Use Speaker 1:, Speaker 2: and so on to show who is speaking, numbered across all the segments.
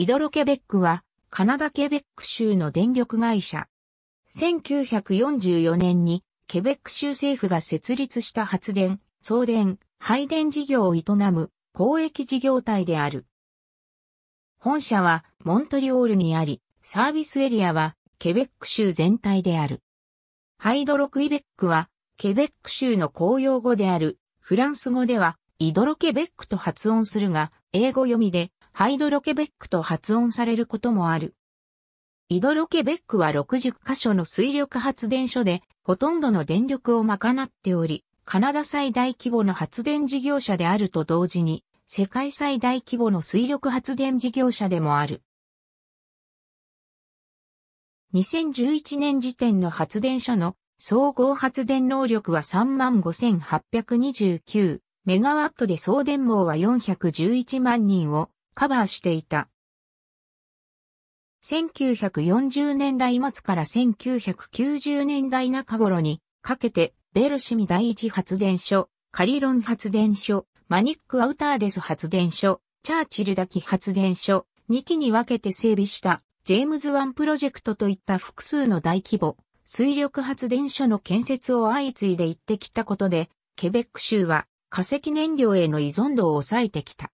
Speaker 1: イドロケベックは、カナダケベック州の電力会社。1944年に、ケベック州政府が設立した発電、送電、配電事業を営む公益事業体である。本社はモントリオールにあり、サービスエリアはケベック州全体である。ハイドロクイベックはケベック州の公用語であるフランス語ではイドロケベックと発音するが、英語読みでハイドロケベックと発音されることもある。イドロケベックは60カ所の水力発電所で、ほとんどの電力を賄っており、カナダ最大規模の発電事業者であると同時に、世界最大規模の水力発電事業者でもある。2011年時点の発電所の総合発電能力は35,829メガワットで送電網は411万人をカバーしていた。1940年代末から1990年代中頃にかけて、ベルシミ第一発電所、カリロン発電所、マニック・アウターデス発電所、チャーチルダキ発電所、2機に分けて整備したジェームズ・ワンプロジェクトといった複数の大規模水力発電所の建設を相次いで行ってきたことで、ケベック州は化石燃料への依存度を抑えてきた。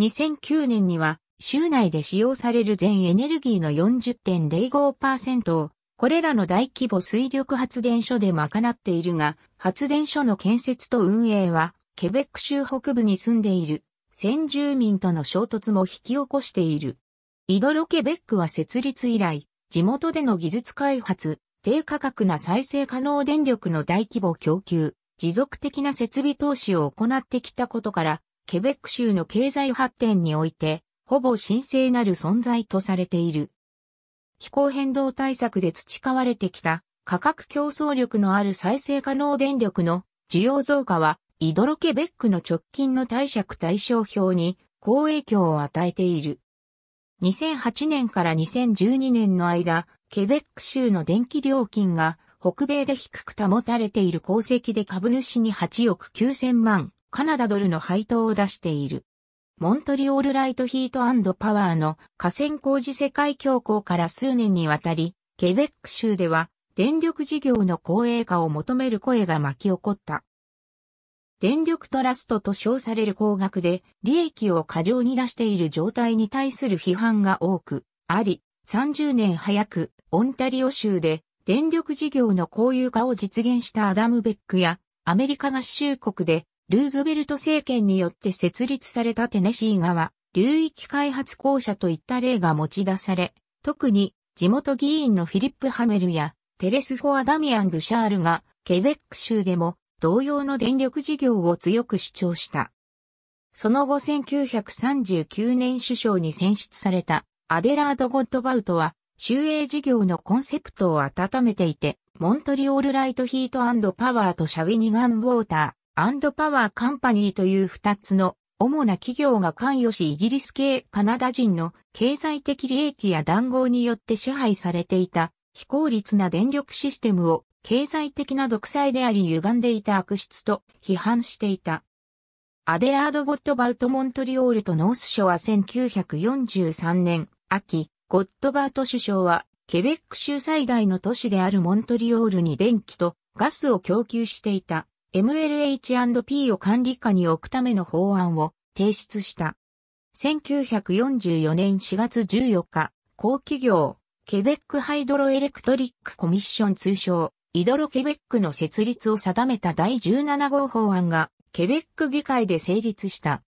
Speaker 1: 2009年には、州内で使用される全エネルギーの40.05%を、これらの大規模水力発電所で賄っているが、発電所の建設と運営は、ケベック州北部に住んでいる、先住民との衝突も引き起こしている。イドロケベックは設立以来、地元での技術開発、低価格な再生可能電力の大規模供給、持続的な設備投資を行ってきたことから、ケベック州の経済発展において、ほぼ神聖なる存在とされている。気候変動対策で培われてきた価格競争力のある再生可能電力の需要増加は、イドロケベックの直近の貸借対照表に好影響を与えている。2008年から2012年の間、ケベック州の電気料金が北米で低く保たれている功績で株主に8億9000万カナダドルの配当を出している。モントリオールライトヒートパワーの河川工事世界恐慌から数年にわたり、ケベック州では電力事業の公営化を求める声が巻き起こった。電力トラストと称される高額で利益を過剰に出している状態に対する批判が多くあり、30年早くオンタリオ州で電力事業の公有化を実現したアダム・ベックやアメリカ合衆国でルーズベルト政権によって設立されたテネシー側、流域開発公社といった例が持ち出され、特に地元議員のフィリップ・ハメルやテレス・フォア・ダミアン・ブシャールがケベック州でも同様の電力事業を強く主張した。その後1939年首相に選出されたアデラード・ゴッドバウトは、州営事業のコンセプトを温めていて、モントリオール・ライト・ヒートパワーとシャウィニガン・ウォーター、アンドパワーカンパニーという二つの主な企業が関与しイギリス系カナダ人の経済的利益や談合によって支配されていた非効率な電力システムを経済的な独裁であり歪んでいた悪質と批判していた。アデラード・ゴッドバウト・モントリオールとノース署は1943年秋、ゴッドバウト首相はケベック州最大の都市であるモントリオールに電気とガスを供給していた。MLH&P を管理下に置くための法案を提出した。1944年4月14日、高企業、ケベックハイドロエレクトリックコミッション通称、イドロケベックの設立を定めた第17号法案が、ケベック議会で成立した。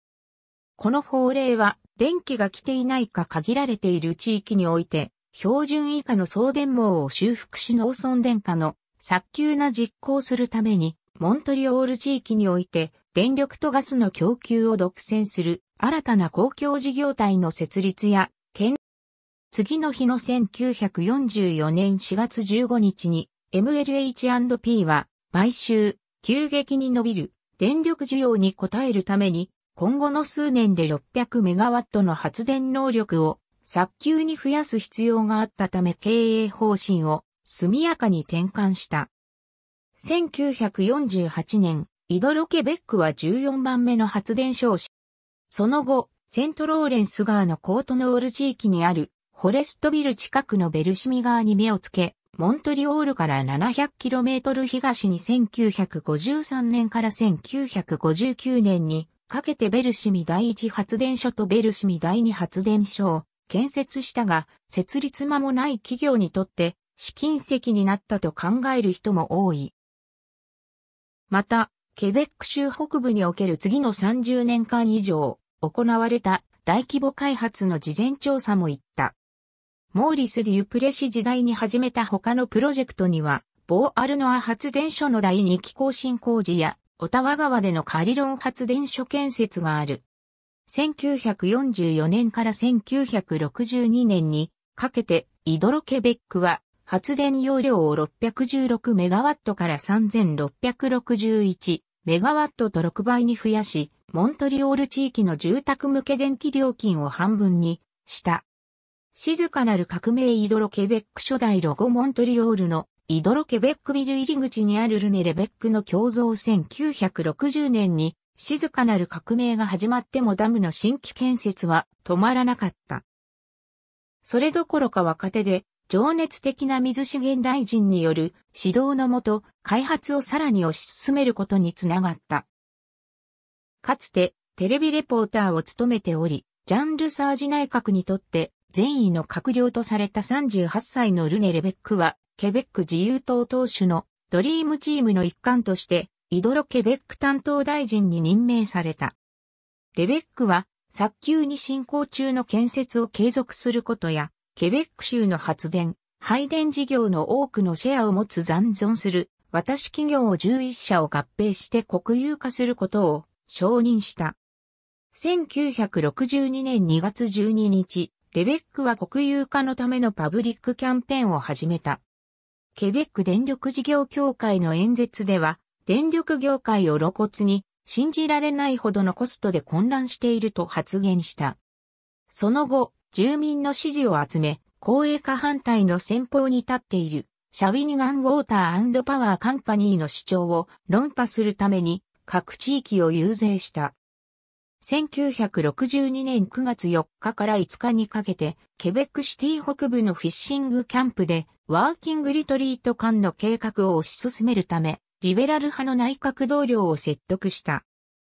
Speaker 1: この法令は、電気が来ていないか限られている地域において、標準以下の送電網を修復し農村電化の早急な実行するために、モントリオール地域において電力とガスの供給を独占する新たな公共事業体の設立や、県次の日の1944年4月15日に MLH&P は毎週急激に伸びる電力需要に応えるために今後の数年で600メガワットの発電能力を早急に増やす必要があったため経営方針を速やかに転換した。1948年、イドロケベックは14番目の発電所をし、その後、セントローレンス川のコートノール地域にある、フォレストビル近くのベルシミ川に目をつけ、モントリオールから 700km 東に1953年から1959年にかけてベルシミ第一発電所とベルシミ第二発電所を建設したが、設立間もない企業にとって資金石になったと考える人も多い。また、ケベック州北部における次の30年間以上行われた大規模開発の事前調査も言った。モーリス・デュプレシ時代に始めた他のプロジェクトには、ボー・アルノア発電所の第2期更新工事や、オタワ川でのカリロン発電所建設がある。1944年から1962年にかけて、イドロ・ケベックは発電容量を6 1 6ットから3 6 6 1ットと6倍に増やし、モントリオール地域の住宅向け電気料金を半分にした。静かなる革命イドロケベック初代ロゴモントリオールのイドロケベックビル入り口にあるルネ・レベックの共造1960年に静かなる革命が始まってもダムの新規建設は止まらなかった。それどころか若手で情熱的な水資源大臣による指導のもと、開発をさらに推し進めることにつながった。かつて、テレビレポーターを務めており、ジャンルサージ内閣にとって善意の閣僚とされた38歳のルネ・レベックは、ケベック自由党党首のドリームチームの一環として、イドロ・ケベック担当大臣に任命された。レベックは、早急に進行中の建設を継続することや、ケベック州の発電、配電事業の多くのシェアを持つ残存する、私企業を11社を合併して国有化することを承認した。1962年2月12日、レベックは国有化のためのパブリックキャンペーンを始めた。ケベック電力事業協会の演説では、電力業界を露骨に信じられないほどのコストで混乱していると発言した。その後、住民の支持を集め、公営化反対の先方に立っている、シャウィニガン・ウォーターパワーカンパニーの主張を論破するために、各地域を遊説した。1962年9月4日から5日にかけて、ケベックシティ北部のフィッシングキャンプで、ワーキングリトリート間の計画を推し進めるため、リベラル派の内閣同僚を説得した。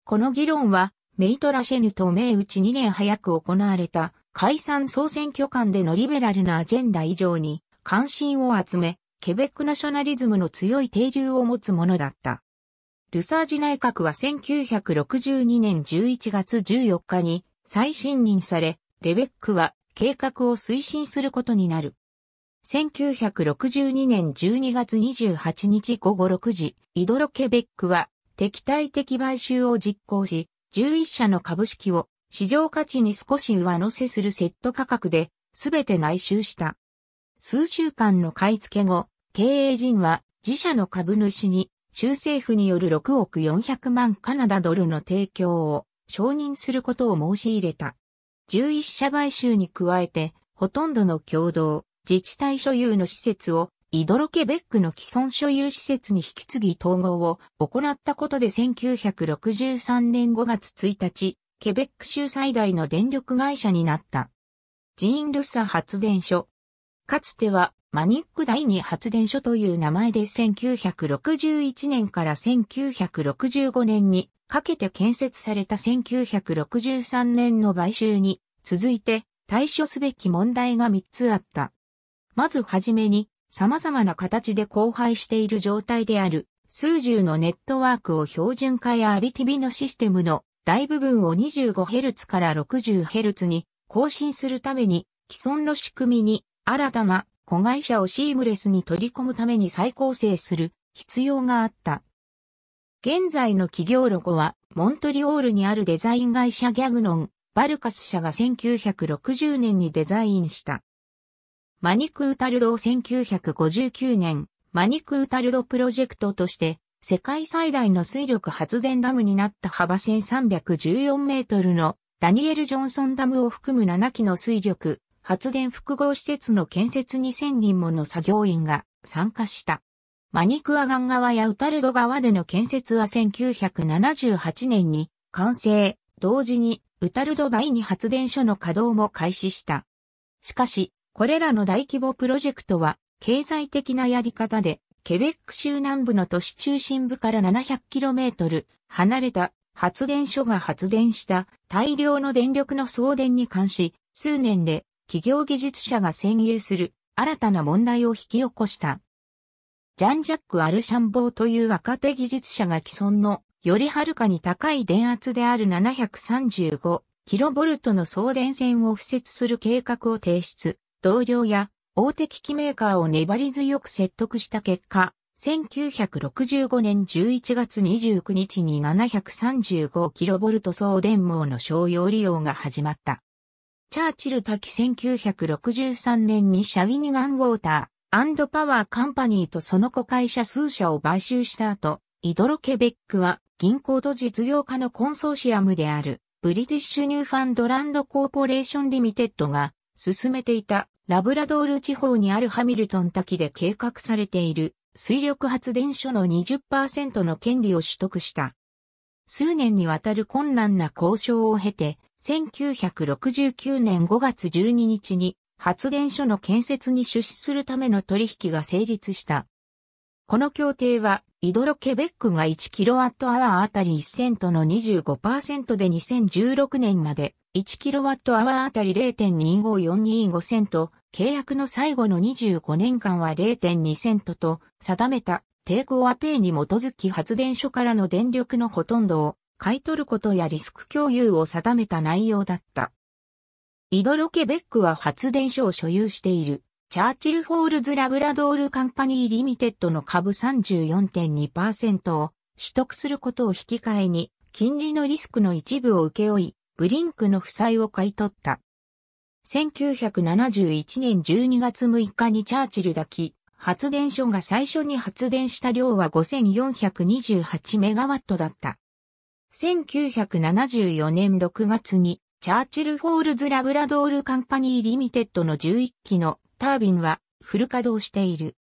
Speaker 1: この議論は、メイトラシェヌと銘打ち2年早く行われた解散総選挙間でのリベラルなアジェンダ以上に関心を集め、ケベックナショナリズムの強い定流を持つものだった。ルサージ内閣は1962年11月14日に再信任され、レベックは計画を推進することになる。1962年12月28日午後6時、イドロ・ケベックは敵対的買収を実行し、11社の株式を市場価値に少し上乗せするセット価格で、すべて内収した。数週間の買い付け後、経営陣は自社の株主に州政府による6億400万カナダドルの提供を承認することを申し入れた。11社買収に加えて、ほとんどの共同、自治体所有の施設を、イドロケベックの既存所有施設に引き継ぎ統合を行ったことで1963年5月1日、ケベック州最大の電力会社になった。ジーン・ルッサ発電所。かつてはマニック第二発電所という名前で1961年から1965年にかけて建設された1963年の買収に続いて対処すべき問題が3つあった。まずはじめに様々な形で荒廃している状態である数十のネットワークを標準化やアビティビのシステムの大部分を 25Hz から 60Hz に更新するために既存の仕組みに新たな子会社をシームレスに取り込むために再構成する必要があった。現在の企業ロゴはモントリオールにあるデザイン会社ギャグノン、バルカス社が1960年にデザインした。マニクータルドを1959年、マニクータルドプロジェクトとして世界最大の水力発電ダムになった幅1314メートルのダニエル・ジョンソンダムを含む7基の水力発電複合施設の建設1 0 0 0人もの作業員が参加した。マニクアガン川やウタルド川での建設は1978年に完成、同時にウタルド第二発電所の稼働も開始した。しかし、これらの大規模プロジェクトは経済的なやり方でケベック州南部の都市中心部から 700km 離れた発電所が発電した大量の電力の送電に関し、数年で企業技術者が占有する新たな問題を引き起こした。ジャン・ジャック・アルシャンボーという若手技術者が既存のよりはるかに高い電圧である 735kV の送電線を敷設する計画を提出。同僚や大手機器メーカーを粘り強く説得した結果、1965年11月29日に 735kV 送電網の商用利用が始まった。チャーチル滝1963年にシャウィニガンウォーターパワーカンパニーとその子会社数社を買収した後、イドロケベックは銀行と実業家のコンソーシアムであるブリティッシュニューファンドランドコーポレーションリミテッドが進めていたラブラドール地方にあるハミルトン滝で計画されている水力発電所の20%の権利を取得した。数年にわたる困難な交渉を経て、1969年5月12日に発電所の建設に出資するための取引が成立した。この協定は、イドロケベックが 1kWh あたり1セントの25%で2016年まで 1kWh あたり0.2542セント、契約の最後の25年間は0.2セントと定めた抵抗アペイに基づき発電所からの電力のほとんどを買い取ることやリスク共有を定めた内容だった。イドロケベックは発電所を所有しているチャーチルホールズラブラドールカンパニーリミテッドの株34.2%を取得することを引き換えに金利のリスクの一部を請け負い、ブリンクの負債を買い取った。1971年12月6日にチャーチル抱き、発電所が最初に発電した量は5428メガワットだった。1974年6月に、チャーチルフォールズラブラドールカンパニーリミテッドの11機のタービンはフル稼働している。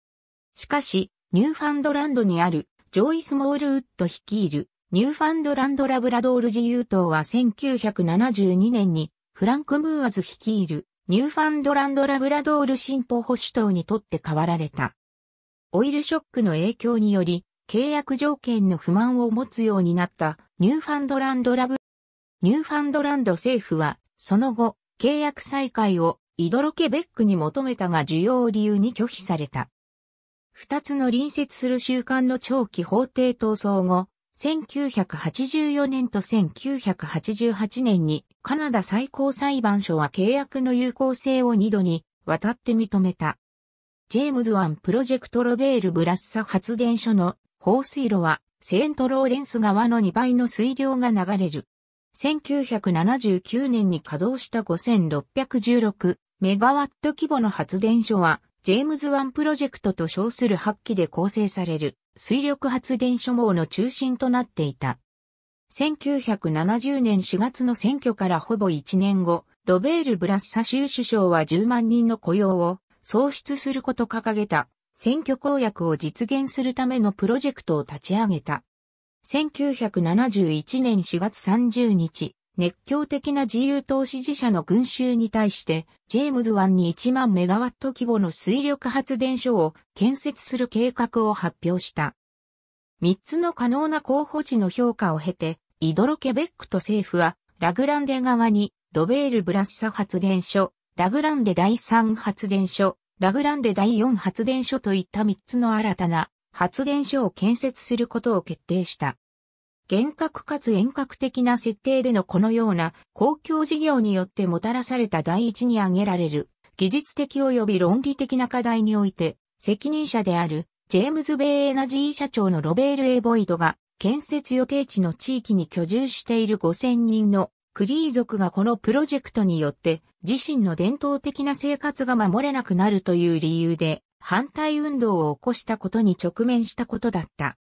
Speaker 1: しかし、ニューファンドランドにあるジョイス・モールウッド率いるニューファンドランドラブラドール自由党は1972年にフランク・ムーアズ率いるニューファンドランドラブラドール進歩保守党にとって変わられた。オイルショックの影響により契約条件の不満を持つようになったニューファンドランドラブニューファンドランド政府はその後契約再開をイドロケベックに求めたが需要を理由に拒否された。二つの隣接する習慣の長期法廷闘争後、1984年と1988年にカナダ最高裁判所は契約の有効性を2度に渡って認めた。ジェームズワン・プロジェクトロベールブラッサ発電所の放水路はセントローレンス川の2倍の水量が流れる。1979年に稼働した5616メガワット規模の発電所はジェームズ・ワンプロジェクトと称する発揮で構成される水力発電所網の中心となっていた。1970年4月の選挙からほぼ1年後、ロベール・ブラッサ州首相は10万人の雇用を創出すること掲げた選挙公約を実現するためのプロジェクトを立ち上げた。1971年4月30日、熱狂的な自由党支持者の群衆に対して、ジェームズ湾に1万メガワット規模の水力発電所を建設する計画を発表した。3つの可能な候補地の評価を経て、イドロケベックと政府は、ラグランデ側に、ロベールブラッサ発電所、ラグランデ第3発電所、ラグランデ第4発電所といった3つの新たな発電所を建設することを決定した。厳格かつ遠隔的な設定でのこのような公共事業によってもたらされた第一に挙げられる技術的及び論理的な課題において責任者であるジェームズ・ベイ・エナジー社長のロベール・エボイドが建設予定地の地域に居住している5000人のクリー族がこのプロジェクトによって自身の伝統的な生活が守れなくなるという理由で反対運動を起こしたことに直面したことだった。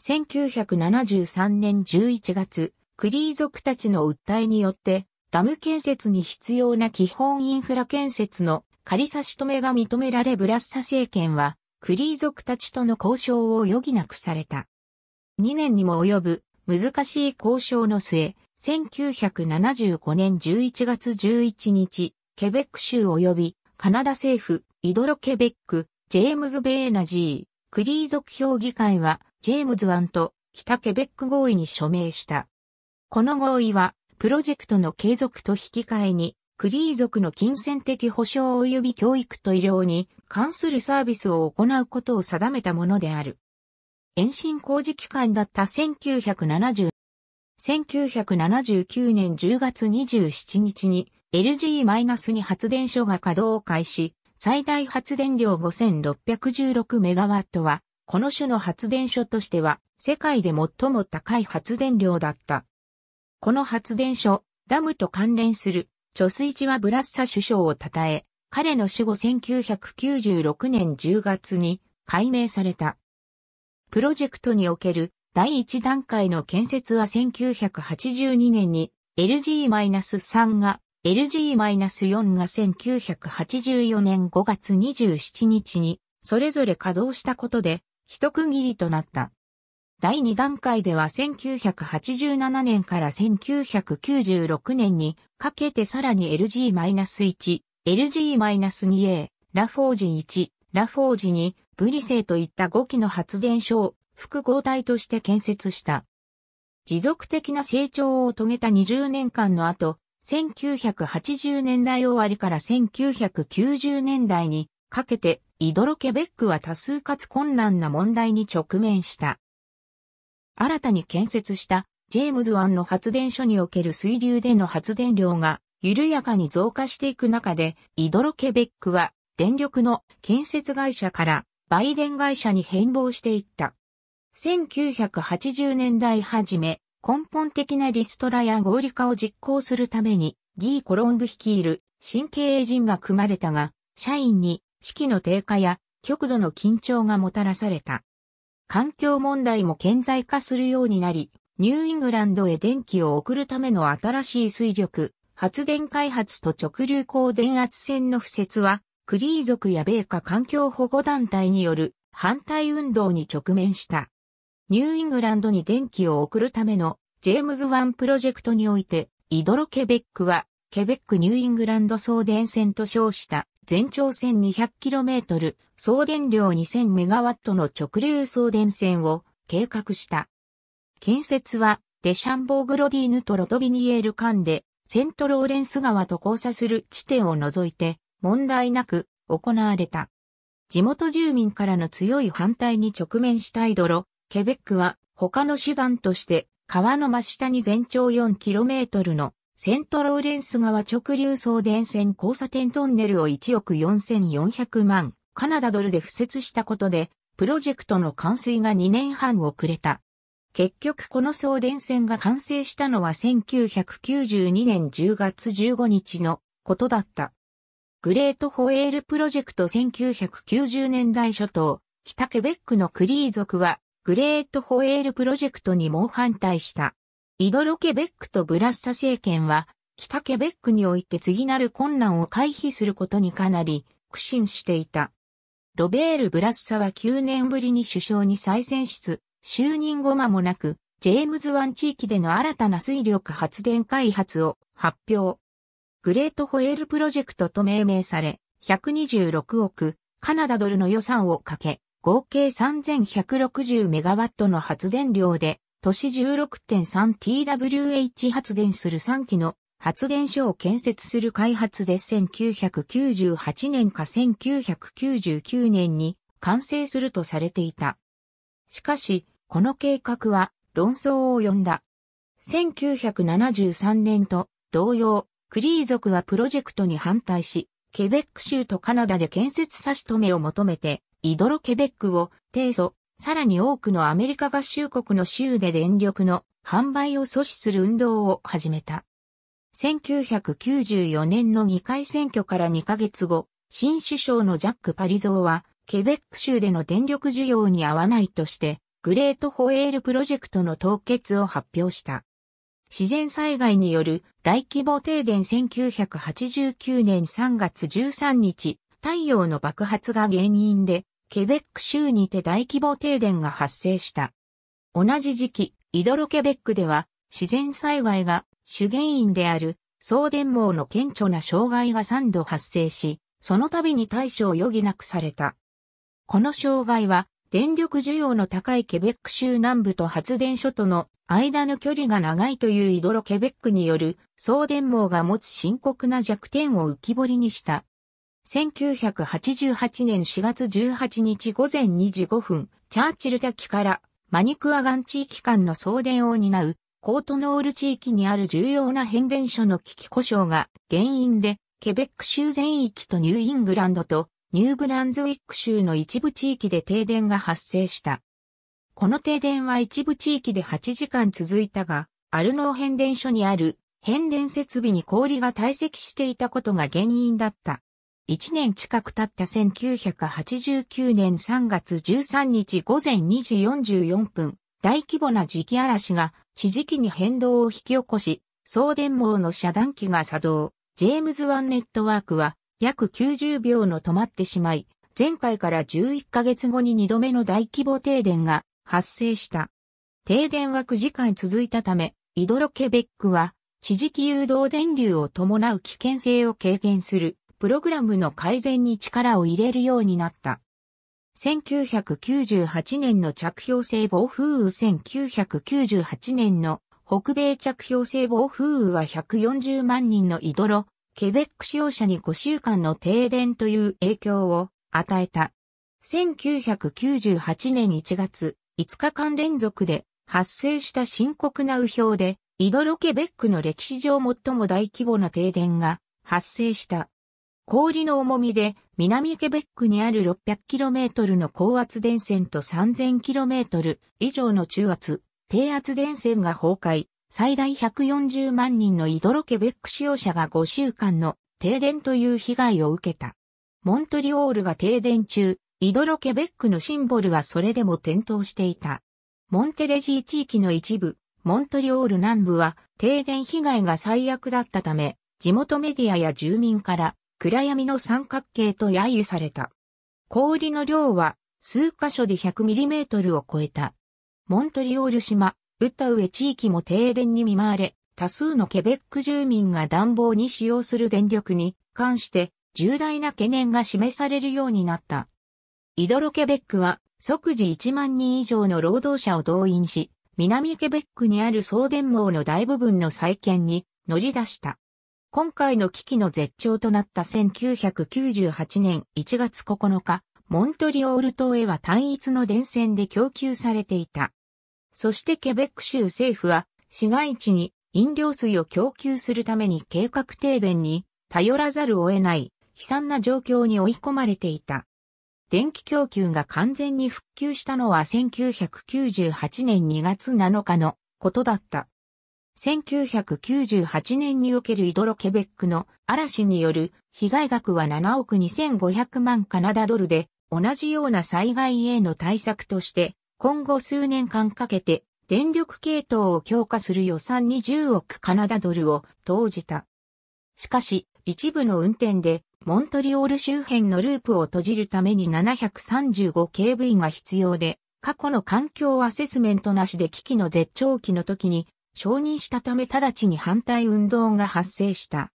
Speaker 1: 1973年11月、クリー族たちの訴えによって、ダム建設に必要な基本インフラ建設の仮差し止めが認められブラッサ政権は、クリー族たちとの交渉を余儀なくされた。2年にも及ぶ難しい交渉の末、1975年11月11日、ケベック州及びカナダ政府、イドロケベック、ジェームズ・ベーナジー、クリー族評議会は、ジェームズ・ワンと北ケベック合意に署名した。この合意は、プロジェクトの継続と引き換えに、クリー族の金銭的保障及び教育と医療に関するサービスを行うことを定めたものである。延伸工事期間だった1 9 7 9 9年10月27日に LG- に発電所が稼働を開始、最大発電量 5616MW はこの種の発電所としては、世界で最も高い発電量だった。この発電所、ダムと関連する、貯水池はブラッサ首相を称え、彼の死後1996年10月に解明された。プロジェクトにおける第1段階の建設は1982年に LG-3 が LG-4 が1984年5月27日にそれぞれ稼働したことで一区切りとなった。第二段階では1987年から1996年にかけてさらに LG-1、LG-2A、ラフォージ1、ラフォージ2、ブリセイといった5機の発電所を複合体として建設した。持続的な成長を遂げた20年間の後、1980年代終わりから1990年代にかけてイドロ・ケベックは多数かつ困難な問題に直面した。新たに建設したジェームズ湾の発電所における水流での発電量が緩やかに増加していく中で、イドロ・ケベックは電力の建設会社からバイデン会社に変貌していった。1980年代初め、根本的なリストラや合理化を実行するために、D コロンブ率いる新経営陣が組まれたが、社員に士気の低下や極度の緊張がもたらされた。環境問題も顕在化するようになり、ニューイングランドへ電気を送るための新しい水力、発電開発と直流光電圧線の敷設は、クリー族や米下環境保護団体による反対運動に直面した。ニューイングランドに電気を送るためのジェームズ・ワンプロジェクトにおいて、イドロ・ケベックはケベック・ニューイングランド送電線と称した全長 1200km、送電量 2000MW の直流送電線を計画した。建設はデシャンボーグロディーヌとロトビニエール間でセントローレンス川と交差する地点を除いて問題なく行われた。地元住民からの強い反対に直面したイドロ、ケベックは他の手段として川の真下に全長 4km のセントローレンス川直流送電線交差点トンネルを1億4400万カナダドルで敷設したことで、プロジェクトの完遂が2年半遅れた。結局この送電線が完成したのは1992年10月15日のことだった。グレートホエールプロジェクト1990年代初頭、北ケベックのクリー族はグレートホエールプロジェクトに猛反対した。イドロケベックとブラッサ政権は、北ケベックにおいて次なる困難を回避することにかなり苦心していた。ロベール・ブラッサは9年ぶりに首相に再選出、就任後間もなく、ジェームズ湾地域での新たな水力発電開発を発表。グレートホエールプロジェクトと命名され、126億カナダドルの予算をかけ、合計3160メガワットの発電量で都市 16.3TWh 発電する3基の発電所を建設する開発で1998年か1999年に完成するとされていた。しかし、この計画は論争を呼んだ。1973年と同様、クリー族はプロジェクトに反対し、ケベック州とカナダで建設差し止めを求めて、イドロケベックを提訴、さらに多くのアメリカ合衆国の州で電力の販売を阻止する運動を始めた。1994年の議会選挙から2ヶ月後、新首相のジャック・パリゾーは、ケベック州での電力需要に合わないとして、グレートホエールプロジェクトの凍結を発表した。自然災害による大規模停電1989年3月13日、太陽の爆発が原因でケベック州にて大規模停電が発生した。同じ時期、イドロケベックでは自然災害が主原因である送電網の顕著な障害が3度発生し、その度に対処を余儀なくされた。この障害は電力需要の高いケベック州南部と発電所との間の距離が長いというイドロケベックによる送電網が持つ深刻な弱点を浮き彫りにした。1988年4月18日午前2時5分、チャーチル滝からマニクアガン地域間の送電を担うコートノール地域にある重要な変電所の危機故障が原因で、ケベック州全域とニューイングランドとニューブランズウィック州の一部地域で停電が発生した。この停電は一部地域で8時間続いたが、アルノー変電所にある変電設備に氷が堆積していたことが原因だった。1年近く経った1989年3月13日午前2時44分、大規模な磁気嵐が地磁気に変動を引き起こし、送電網の遮断機が作動。ジェームズ・ワンネットワークは約90秒の止まってしまい、前回から11ヶ月後に2度目の大規模停電が発生した。停電は9時間続いたため、イドロケベックは地磁気誘導電流を伴う危険性を軽減するプログラムの改善に力を入れるようになった。1998年の着氷性暴風雨1998年の北米着氷性暴風雨は140万人のイドロ、ケベック使用者に5週間の停電という影響を与えた。1998年1月、5日間連続で発生した深刻な雨氷で、イドロケベックの歴史上最も大規模な停電が発生した。氷の重みで南ケベックにある 600km の高圧電線と 3000km 以上の中圧、低圧電線が崩壊、最大140万人のイドロケベック使用者が5週間の停電という被害を受けた。モントリオールが停電中、イドロケベックのシンボルはそれでも点灯していた。モンテレジー地域の一部、モントリオール南部は停電被害が最悪だったため、地元メディアや住民から暗闇の三角形と揶揄された。氷の量は数箇所で1 0 0トルを超えた。モントリオール島、ウタウエ地域も停電に見舞われ、多数のケベック住民が暖房に使用する電力に関して重大な懸念が示されるようになった。イドロケベックは即時1万人以上の労働者を動員し、南ケベックにある送電網の大部分の再建に乗り出した。今回の危機の絶頂となった1998年1月9日、モントリオール島へは単一の電線で供給されていた。そしてケベック州政府は市街地に飲料水を供給するために計画停電に頼らざるを得ない悲惨な状況に追い込まれていた。電気供給が完全に復旧したのは1998年2月7日のことだった。1998年におけるイドロケベックの嵐による被害額は7億2500万カナダドルで、同じような災害への対策として、今後数年間かけて電力系統を強化する予算に10億カナダドルを投じた。しかし、一部の運転で、モントリオール周辺のループを閉じるために 735kV が必要で、過去の環境アセスメントなしで危機の絶頂期の時に承認したため直ちに反対運動が発生した。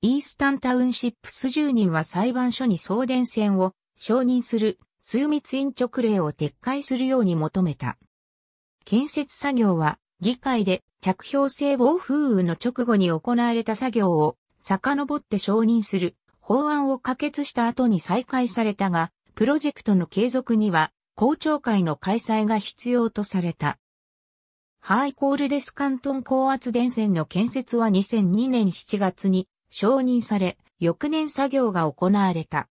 Speaker 1: イースタンタウンシップス住人は裁判所に送電線を承認する枢密院直令を撤回するように求めた。建設作業は議会で着氷性暴風雨の直後に行われた作業を遡って承認する法案を可決した後に再開されたが、プロジェクトの継続には公聴会の開催が必要とされた。ハイコールデスカントン高圧電線の建設は2002年7月に承認され、翌年作業が行われた。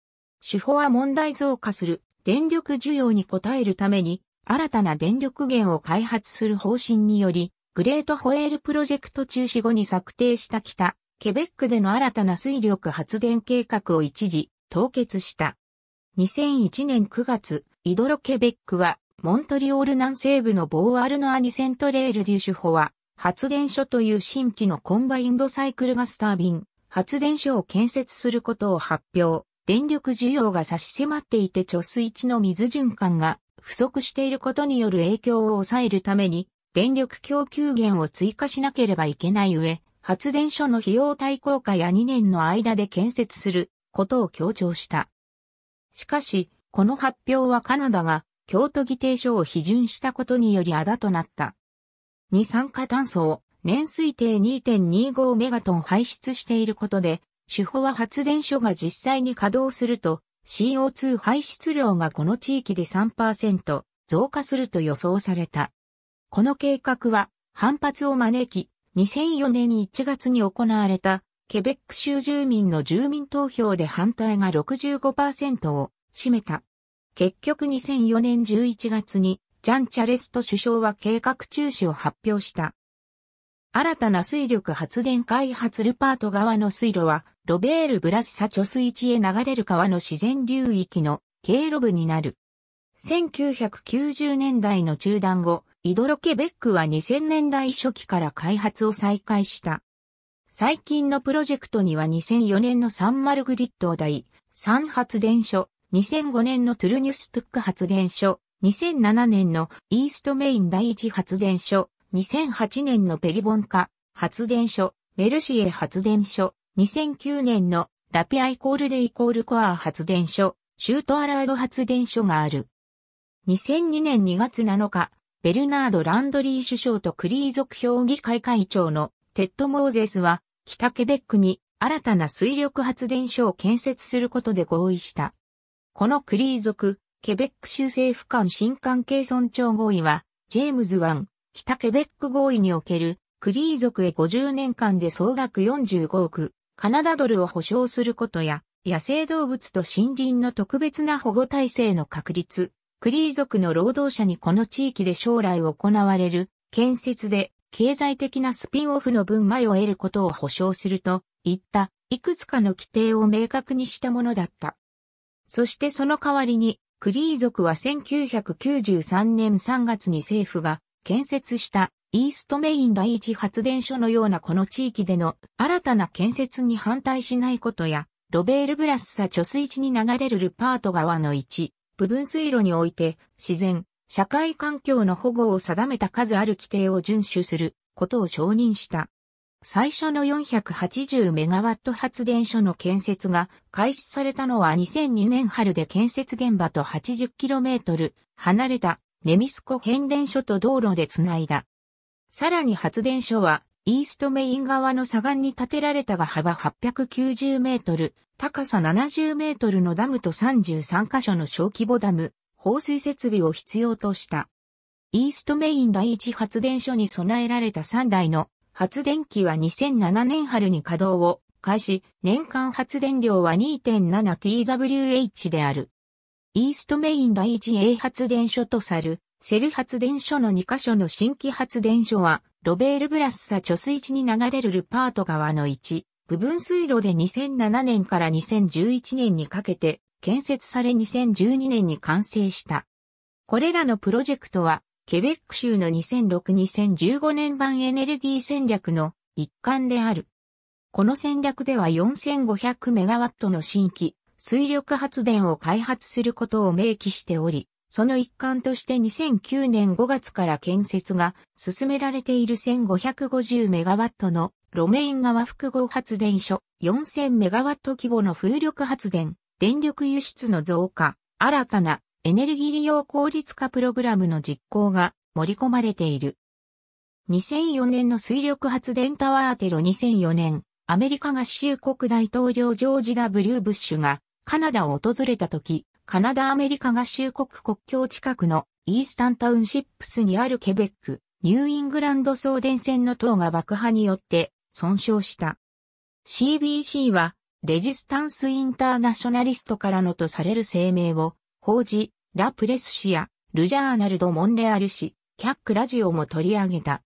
Speaker 1: 手法は問題増加する電力需要に応えるために新たな電力源を開発する方針により、グレートホエールプロジェクト中止後に策定した北、ケベックでの新たな水力発電計画を一時凍結した。2001年9月、イドロケベックはモントリオール南西部のボーアルノアニセントレールデュシュホは、発電所という新規のコンバインドサイクルガスタービン、発電所を建設することを発表。電力需要が差し迫っていて貯水池の水循環が不足していることによる影響を抑えるために、電力供給源を追加しなければいけない上、発電所の費用対効果や2年の間で建設することを強調した。しかし、この発表はカナダが京都議定書を批准したことによりあだとなった。二酸化炭素を年推定2.25メガトン排出していることで、手法は発電所が実際に稼働すると CO2 排出量がこの地域で3%増加すると予想された。この計画は反発を招き、2004年1月に行われたケベック州住民の住民投票で反対が65%を占めた。結局2004年11月にジャン・チャレスト首相は計画中止を発表した。新たな水力発電開発ルパート側の水路は、ロベール・ブラッサ貯水池へ流れる川の自然流域の経路部になる。1990年代の中断後、イドロケベックは2000年代初期から開発を再開した。最近のプロジェクトには2004年のサンマルグリット台、三発電所、2005年のトゥルニュストゥック発電所、2007年のイーストメイン第一発電所、2008年のペリボンカ発電所、メルシエ発電所、2009年のラピアイコールデイコールコア発電所、シュートアラード発電所がある。2002年2月7日、ベルナード・ランドリー首相とクリー族評議会会長のテッド・モーゼスは北ケベックに新たな水力発電所を建設することで合意した。このクリー族、ケベック州政府間新関係尊重合意は、ジェームズ湾、北ケベック合意における、クリー族へ50年間で総額45億、カナダドルを保障することや、野生動物と森林の特別な保護体制の確立、クリー族の労働者にこの地域で将来行われる建設で経済的なスピンオフの分前を得ることを保障するといったいくつかの規定を明確にしたものだった。そしてその代わりに、クリー族は1993年3月に政府が建設したイーストメイン第一発電所のようなこの地域での新たな建設に反対しないことや、ロベールブラスサ貯水池に流れるルパート川の一部分水路において自然、社会環境の保護を定めた数ある規定を遵守することを承認した。最初の4 8 0ット発電所の建設が開始されたのは2002年春で建設現場と8 0トル離れたネミスコ変電所と道路でつないだ。さらに発電所はイーストメイン側の左岸に建てられたが幅890メートル、高さ70メートルのダムと33カ所の小規模ダム、放水設備を必要とした。イーストメイン第一発電所に備えられた3台の発電機は2007年春に稼働を開始、年間発電量は 2.7TWh である。イーストメイン第一 a 発電所とさる、セル発電所の2カ所の新規発電所は、ロベールブラッサ貯水池に流れるルパート川の1、部分水路で2007年から2011年にかけて建設され2012年に完成した。これらのプロジェクトはケベック州の2006-2015年版エネルギー戦略の一環である。この戦略では4500メガワットの新規水力発電を開発することを明記しており、その一環として2009年5月から建設が進められている1550メガワットの路面側複合発電所4000メガワット規模の風力発電、電力輸出の増加、新たなエネルギー利用効率化プログラムの実行が盛り込まれている。2004年の水力発電タワーテロ2004年、アメリカ合衆国大統領ジョージ・ W・ ブッシュがカナダを訪れた時、カナダ・アメリカ合衆国国境近くのイースタンタウンシップスにあるケベック、ニューイングランド送電線の塔が爆破によって損傷した。CBC はレジスタンス・インターナショナリストからのとされる声明を報じ、ラプレス氏やルジャーナルド・モンレアル氏、キャックラジオも取り上げた。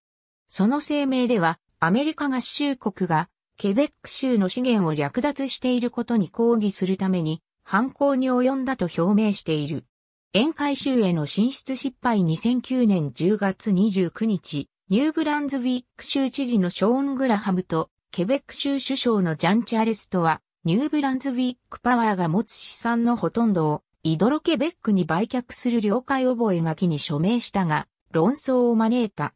Speaker 1: その声明では、アメリカ合衆国が、ケベック州の資源を略奪していることに抗議するために、犯行に及んだと表明している。宴会州への進出失敗2009年10月29日、ニューブランズウィック州知事のショーン・グラハムと、ケベック州首相のジャン・チャレストは、ニューブランズウィックパワーが持つ資産のほとんどをイドロケベックに売却する了解覚書に署名したが、論争を招いた。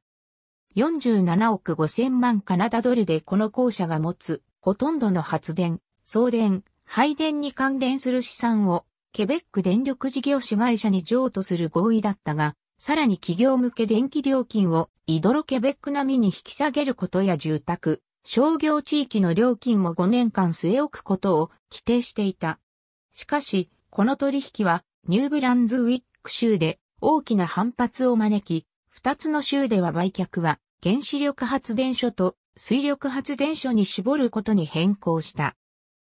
Speaker 1: 47億5千万カナダドルでこの校舎が持つ、ほとんどの発電、送電、配電に関連する資産を、ケベック電力事業主会社に譲渡する合意だったが、さらに企業向け電気料金をイドロケベック並みに引き下げることや住宅、商業地域の料金も5年間据え置くことを規定していた。しかし、この取引はニューブランズウィック州で大きな反発を招き、二つの州では売却は原子力発電所と水力発電所に絞ることに変更した。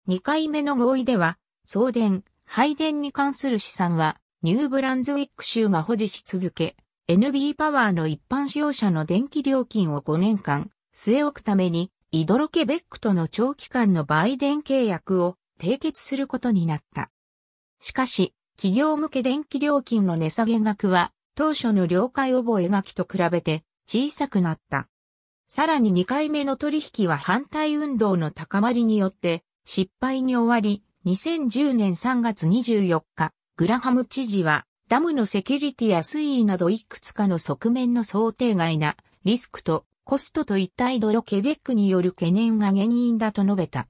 Speaker 1: 2回目の合意では、送電、配電に関する資産は、ニューブランズウィック州が保持し続け、NB パワーの一般使用者の電気料金を5年間、据え置くために、イドロケベックとの長期間の売電契約を締結することになった。しかし、企業向け電気料金の値下げ額は、当初の了解覚書と比べて小さくなった。さらに2回目の取引は反対運動の高まりによって失敗に終わり、2010年3月24日、グラハム知事はダムのセキュリティや水位などいくつかの側面の想定外なリスクとコストといったイドロケベックによる懸念が原因だと述べた。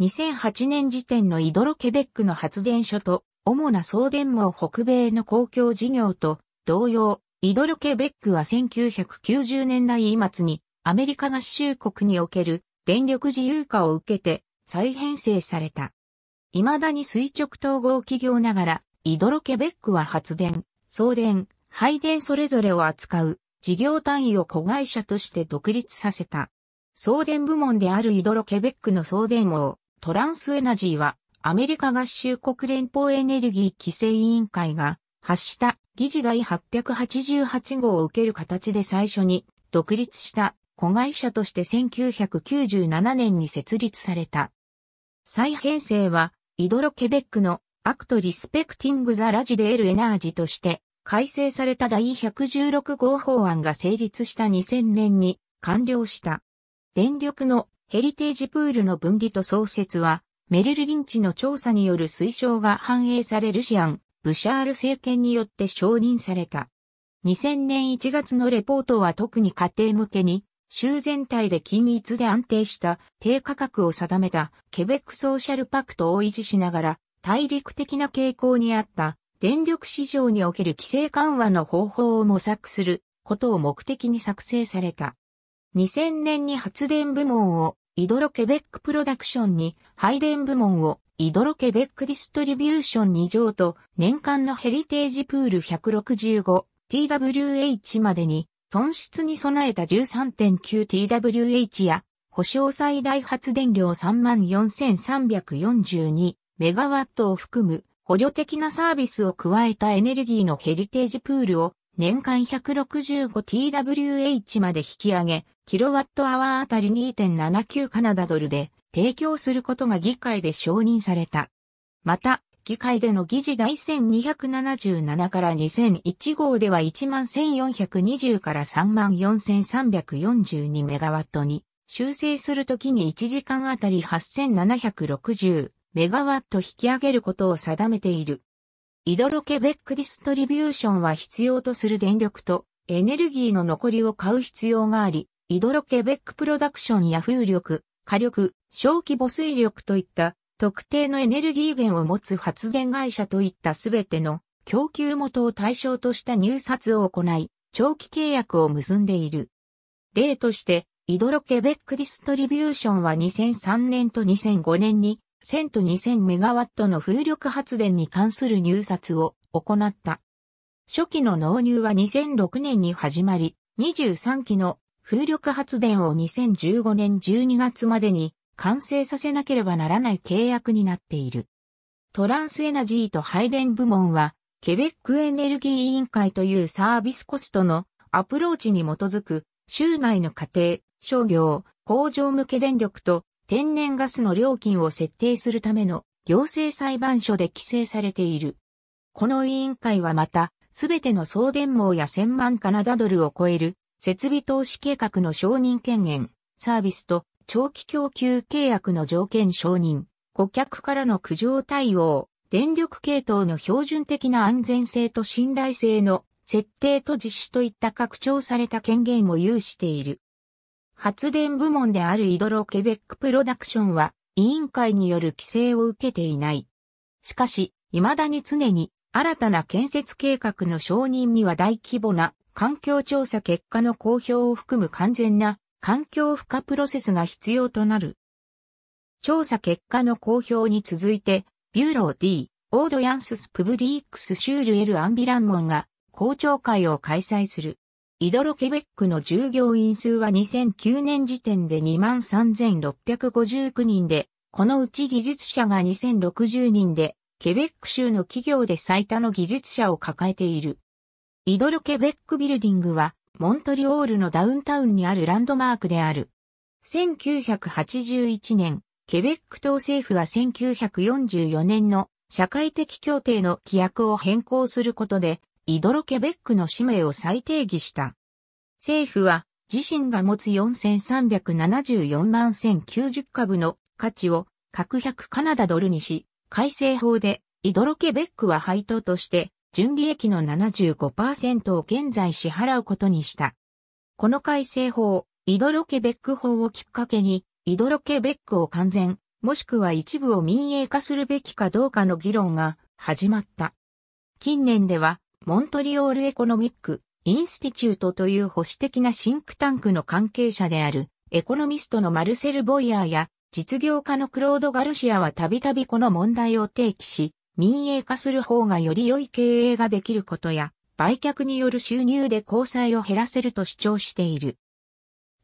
Speaker 1: 2008年時点のイドロケベックの発電所と、主な送電網北米の公共事業と、同様、イドロケベックは1990年代末に、アメリカ合衆国における電力自由化を受けて再編成された。未だに垂直統合企業ながら、イドロケベックは発電、送電、配電それぞれを扱う事業単位を子会社として独立させた。送電部門であるイドロケベックの送電網、トランスエナジーは、アメリカ合衆国連邦エネルギー規制委員会が発した議事第888号を受ける形で最初に独立した子会社として1997年に設立された。再編成は、イドロケベックのアクトリスペクティングザラジデエルエナージとして改正された第116号法案が成立した2000年に完了した。電力のヘリテージプールの分離と創設は、メルル・リンチの調査による推奨が反映されるシアン・ブシャール政権によって承認された。2000年1月のレポートは特に家庭向けに、州全体で均一で安定した低価格を定めたケベックソーシャルパクトを維持しながら、大陸的な傾向にあった電力市場における規制緩和の方法を模索することを目的に作成された。2000年に発電部門をイドロケベックプロダクションに、配電部門をイドロケベックディストリビューション2上と年間のヘリテージプール 165TWH までに損失に備えた 13.9TWH や保証最大発電量34,342メガワットを含む補助的なサービスを加えたエネルギーのヘリテージプールを年間 165TWH まで引き上げキロワットアワーあたり2.79カナダドルで提供することが議会で承認された。また、議会での議事第1277から2001号では11,420から34,342メガワットに修正するときに1時間あたり8,760メガワット引き上げることを定めている。イドロケベックディストリビューションは必要とする電力とエネルギーの残りを買う必要があり、イドロケベックプロダクションや風力、火力、小規模水力といった特定のエネルギー源を持つ発電会社といったすべての供給元を対象とした入札を行い、長期契約を結んでいる。例として、イドロケベックディストリビューションは2003年と2005年に1000と2000メガワットの風力発電に関する入札を行った。初期の納入は2006年に始まり、23期の風力発電を2015年12月までに完成させなければならない契約になっている。トランスエナジーと配電部門は、ケベックエネルギー委員会というサービスコストのアプローチに基づく、州内の家庭、商業、工場向け電力と天然ガスの料金を設定するための行政裁判所で規制されている。この委員会はまた、すべての送電網や1000万カナダドルを超える設備投資計画の承認権限、サービスと長期供給契約の条件承認、顧客からの苦情対応、電力系統の標準的な安全性と信頼性の設定と実施といった拡張された権限を有している。発電部門であるイドロケベックプロダクションは委員会による規制を受けていない。しかし、未だに常に新たな建設計画の承認には大規模な環境調査結果の公表を含む完全な環境負荷プロセスが必要となる。調査結果の公表に続いて、ビューロー D、オードヤンススプブリークスシュールエル・アンビランモンが公聴会を開催する。イドロケベックの従業員数は2009年時点で23,659人で、このうち技術者が2060人で、ケベック州の企業で最多の技術者を抱えている。イドルケベックビルディングは、モントリオールのダウンタウンにあるランドマークである。1981年、ケベック島政府は1944年の社会的協定の規約を変更することで、イドロケベックの使命を再定義した。政府は、自身が持つ4374万1090株の価値を、各100カナダドルにし、改正法で、イドロケベックは配当として、純利益の75%を現在支払うことにした。この改正法、イドロケベック法をきっかけに、イドロケベックを完全、もしくは一部を民営化するべきかどうかの議論が始まった。近年では、モントリオールエコノミック、インスティチュートという保守的なシンクタンクの関係者である、エコノミストのマルセル・ボイヤーや、実業家のクロード・ガルシアはたびたびこの問題を提起し、民営化する方がより良い経営ができることや、売却による収入で交際を減らせると主張している。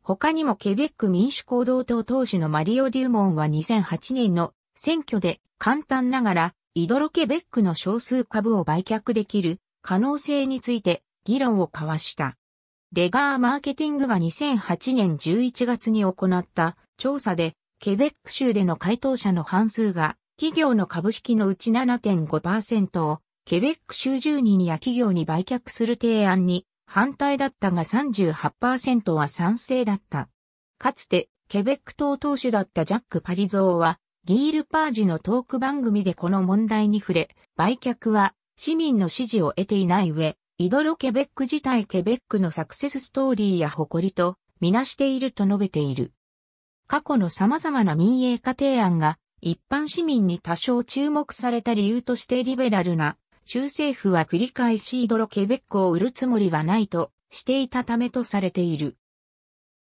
Speaker 1: 他にもケベック民主行動党党首のマリオ・デューモンは2008年の選挙で簡単ながらイドロケベックの少数株を売却できる可能性について議論を交わした。レガーマーケティングが2008年11月に行った調査でケベック州での回答者の半数が企業の株式のうち7.5%をケベック州住人や企業に売却する提案に反対だったが38%は賛成だった。かつてケベック党党首だったジャック・パリゾーはギール・パージのトーク番組でこの問題に触れ、売却は市民の支持を得ていない上、イドロ・ケベック自体ケベックのサクセスストーリーや誇りとみなしていると述べている。過去の様々な民営化提案が一般市民に多少注目された理由としてリベラルな州政府は繰り返しイドロケベックを売るつもりはないとしていたためとされている。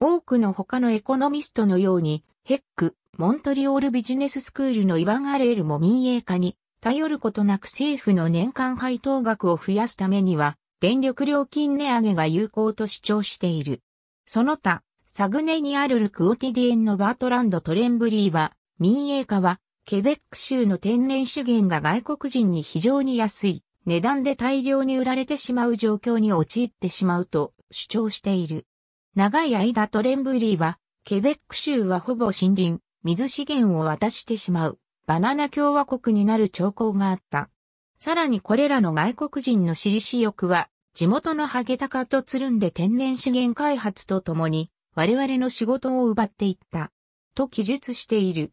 Speaker 1: 多くの他のエコノミストのように、ヘック、モントリオールビジネススクールのイヴァン・アレールも民営化に頼ることなく政府の年間配当額を増やすためには、電力料金値上げが有効と主張している。その他、サグネにあるルクオティディエンのバートランド・トレンブリーは、民営化は、ケベック州の天然資源が外国人に非常に安い、値段で大量に売られてしまう状況に陥ってしまうと主張している。長い間トレンブリーは、ケベック州はほぼ森林、水資源を渡してしまう、バナナ共和国になる兆候があった。さらにこれらの外国人の尻死欲は、地元のハゲタカとつるんで天然資源開発とともに、我々の仕事を奪っていった。と記述している。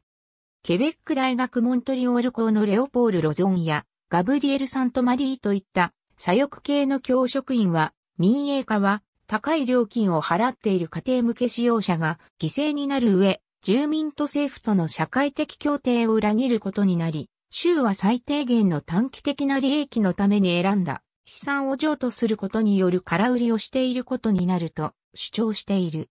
Speaker 1: ケベック大学モントリオール校のレオポール・ロゾンやガブリエル・サントマリーといった左翼系の教職員は民営化は高い料金を払っている家庭向け使用者が犠牲になる上、住民と政府との社会的協定を裏切ることになり、州は最低限の短期的な利益のために選んだ資産を譲渡することによる空売りをしていることになると主張している。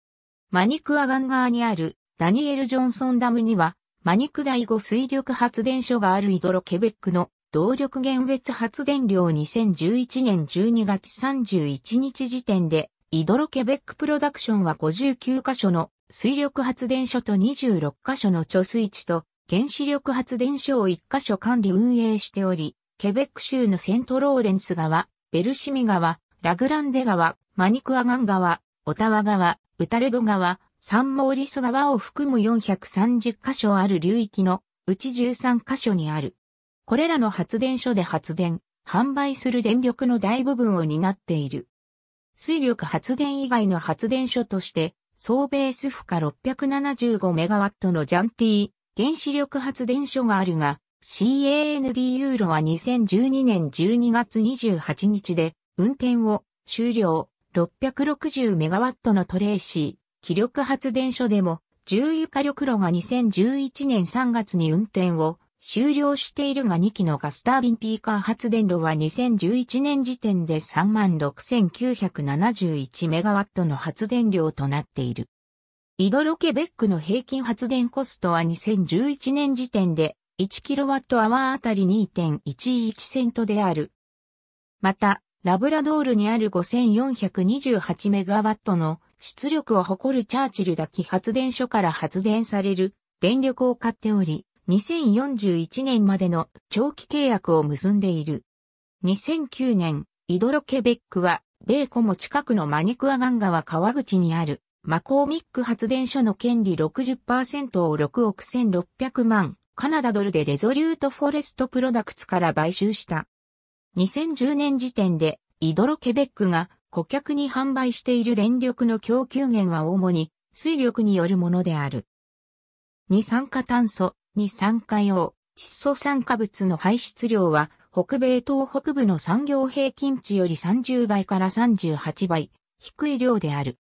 Speaker 1: マニクアガン側にあるダニエル・ジョンソンダムにはマニク第5水力発電所があるイドロケベックの動力源別発電量2011年12月31日時点で、イドロケベックプロダクションは59カ所の水力発電所と26カ所の貯水池と原子力発電所を1カ所管理運営しており、ケベック州のセントローレンス川、ベルシミ川、ラグランデ川、マニクアガン川、オタワ川、ウタレド川、サンモーリス川を含む430カ所ある流域のうち13カ所にある。これらの発電所で発電、販売する電力の大部分を担っている。水力発電以外の発電所として、総ベース負荷6 7 5ットのジャンティー原子力発電所があるが、CAND ユーロは2012年12月28日で運転を終了6 6 0ットのトレーシー。気力発電所でも、重油火力炉が2011年3月に運転を終了しているが2機のガスタービンピーカー発電炉は2011年時点で36,971メガワットの発電量となっている。イドロケベックの平均発電コストは2011年時点で1アワーあたり2.11セントである。また、ラブラドールにある5428メガワットの出力を誇るチャーチルだけ発電所から発電される電力を買っており、2041年までの長期契約を結んでいる。2009年、イドロケベックは、米コも近くのマニクアガン川川口にある、マコーミック発電所の権利60%を6億1600万、カナダドルでレゾリュートフォレストプロダクツから買収した。2010年時点で、イドロケベックが顧客に販売している電力の供給源は主に水力によるものである。二酸化炭素、二酸化用、窒素酸化物の排出量は北米東北部の産業平均値より30倍から38倍低い量である。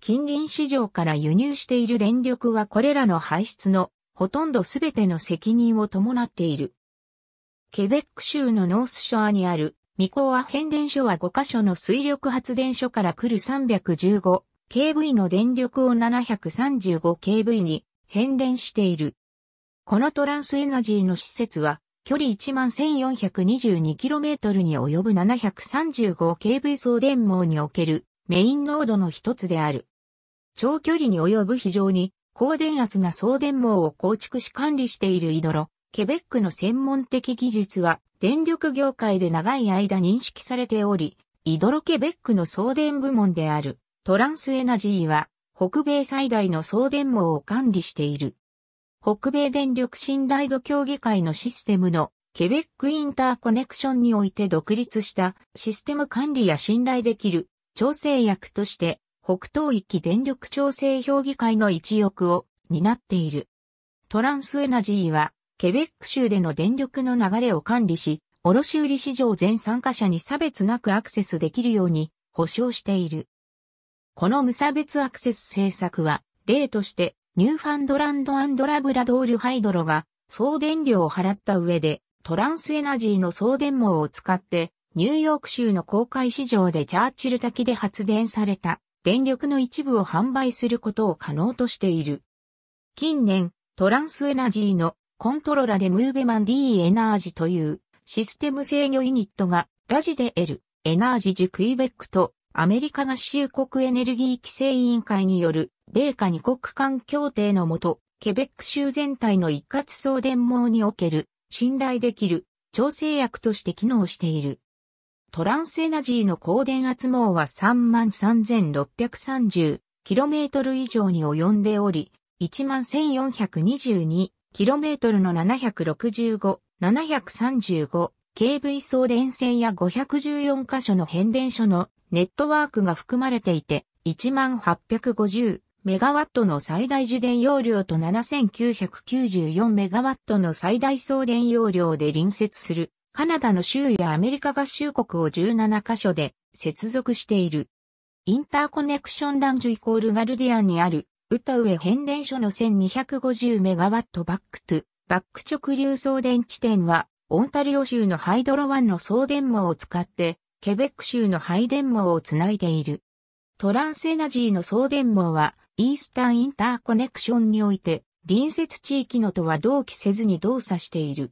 Speaker 1: 近隣市場から輸入している電力はこれらの排出のほとんどすべての責任を伴っている。ケベック州のノースショアにある未公ア変電所は5カ所の水力発電所から来る 315kV の電力を 735kV に変電している。このトランスエナジーの施設は、距離 11,422km に及ぶ 735kV 送電網におけるメインノードの一つである。長距離に及ぶ非常に高電圧な送電網を構築し管理しているイドロケベックの専門的技術は電力業界で長い間認識されており、イドロケベックの送電部門であるトランスエナジーは北米最大の送電網を管理している。北米電力信頼度協議会のシステムのケベックインターコネクションにおいて独立したシステム管理や信頼できる調整役として北東域電力調整評議会の一翼を担っている。トランスエナジーはケベック州での電力の流れを管理し、卸売市場全参加者に差別なくアクセスできるように保証している。この無差別アクセス政策は、例として、ニューファンドランドラブラドールハイドロが送電料を払った上で、トランスエナジーの送電網を使って、ニューヨーク州の公開市場でチャーチル滝で発電された電力の一部を販売することを可能としている。近年、トランスエナジーのコントローラでムーベマン D エナージというシステム制御ユニットがラジで L エナージジクイベックとアメリカ合衆国エネルギー規制委員会による米下二国間協定のもとケベック州全体の一括送電網における信頼できる調整薬として機能している。トランスエナジーの高電圧網は 33,630km 以上に及んでおり、11,422 km の765、735、KV 送電線や514箇所の変電所のネットワークが含まれていて、1850メガワットの最大受電容量と7994メガワットの最大送電容量で隣接するカナダの州やアメリカ合衆国を17カ所で接続している。インターコネクションランジュイコールガルディアンにある歌上変電所の 1250MW バックトゥ、バック直流送電地点は、オンタリオ州のハイドロンの送電網を使って、ケベック州の配電網をつないでいる。トランスエナジーの送電網は、イースタンインターコネクションにおいて、隣接地域のとは同期せずに動作している。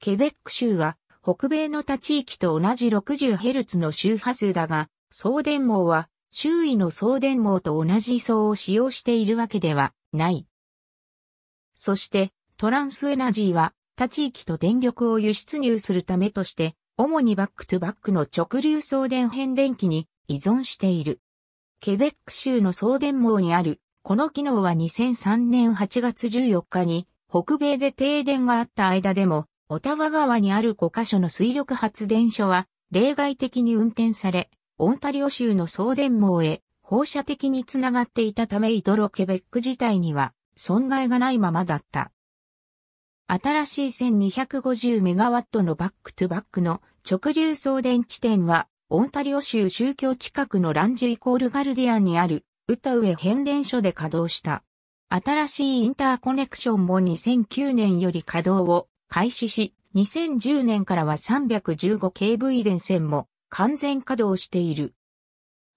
Speaker 1: ケベック州は、北米の他地域と同じ 60Hz の周波数だが、送電網は周囲の送電網と同じ位相を使用しているわけではない。そして、トランスエナジーは、他地域と電力を輸出入するためとして、主にバックトゥバックの直流送電変電機に依存している。ケベック州の送電網にある、この機能は2003年8月14日に、北米で停電があった間でも、オタワ川にある5カ所の水力発電所は、例外的に運転され、オンタリオ州の送電網へ放射的につながっていたためイドロケベック自体には損害がないままだった。新しい1 2 5 0ットのバックトゥバックの直流送電地点はオンタリオ州宗教近くのランジュイコールガルディアンにあるウタウェ変電所で稼働した。新しいインターコネクションも2009年より稼働を開始し、2010年からは 315kV 電線も完全稼働している。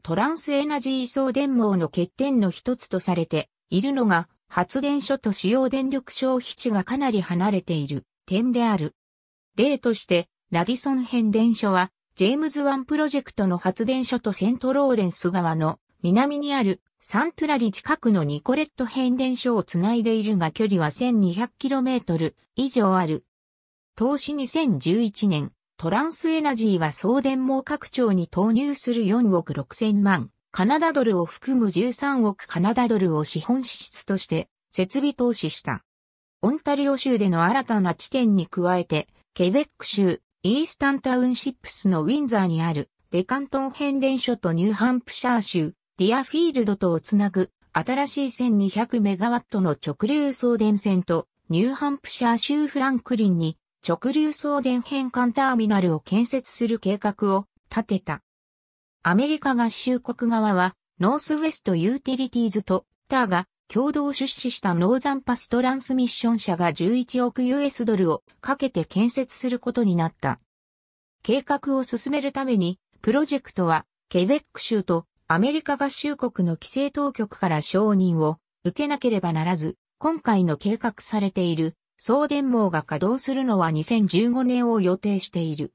Speaker 1: トランスエナジー送電網の欠点の一つとされているのが、発電所と主要電力消費地がかなり離れている点である。例として、ラディソン変電所は、ジェームズ・ワンプロジェクトの発電所とセント・ローレンス側の南にあるサントラリ近くのニコレット変電所をつないでいるが距離は 1200km 以上ある。投資2011年、トランスエナジーは送電網拡張に投入する4億6 0万カナダドルを含む13億カナダドルを資本支出として設備投資した。オンタリオ州での新たな地点に加えて、ケベック州、イースタンタウンシップスのウィンザーにあるデカントン変電所とニューハンプシャー州、ディアフィールドとをつなぐ新しい1200メガワットの直流送電線とニューハンプシャー州フランクリンに直流送電変換ターミナルを建設する計画を立てた。アメリカ合衆国側は、ノースウェストユーティリティーズとターが共同出資したノーザンパストランスミッション社が11億 US ドルをかけて建設することになった。計画を進めるために、プロジェクトは、ケベック州とアメリカ合衆国の規制当局から承認を受けなければならず、今回の計画されている送電網が稼働するのは2015年を予定している。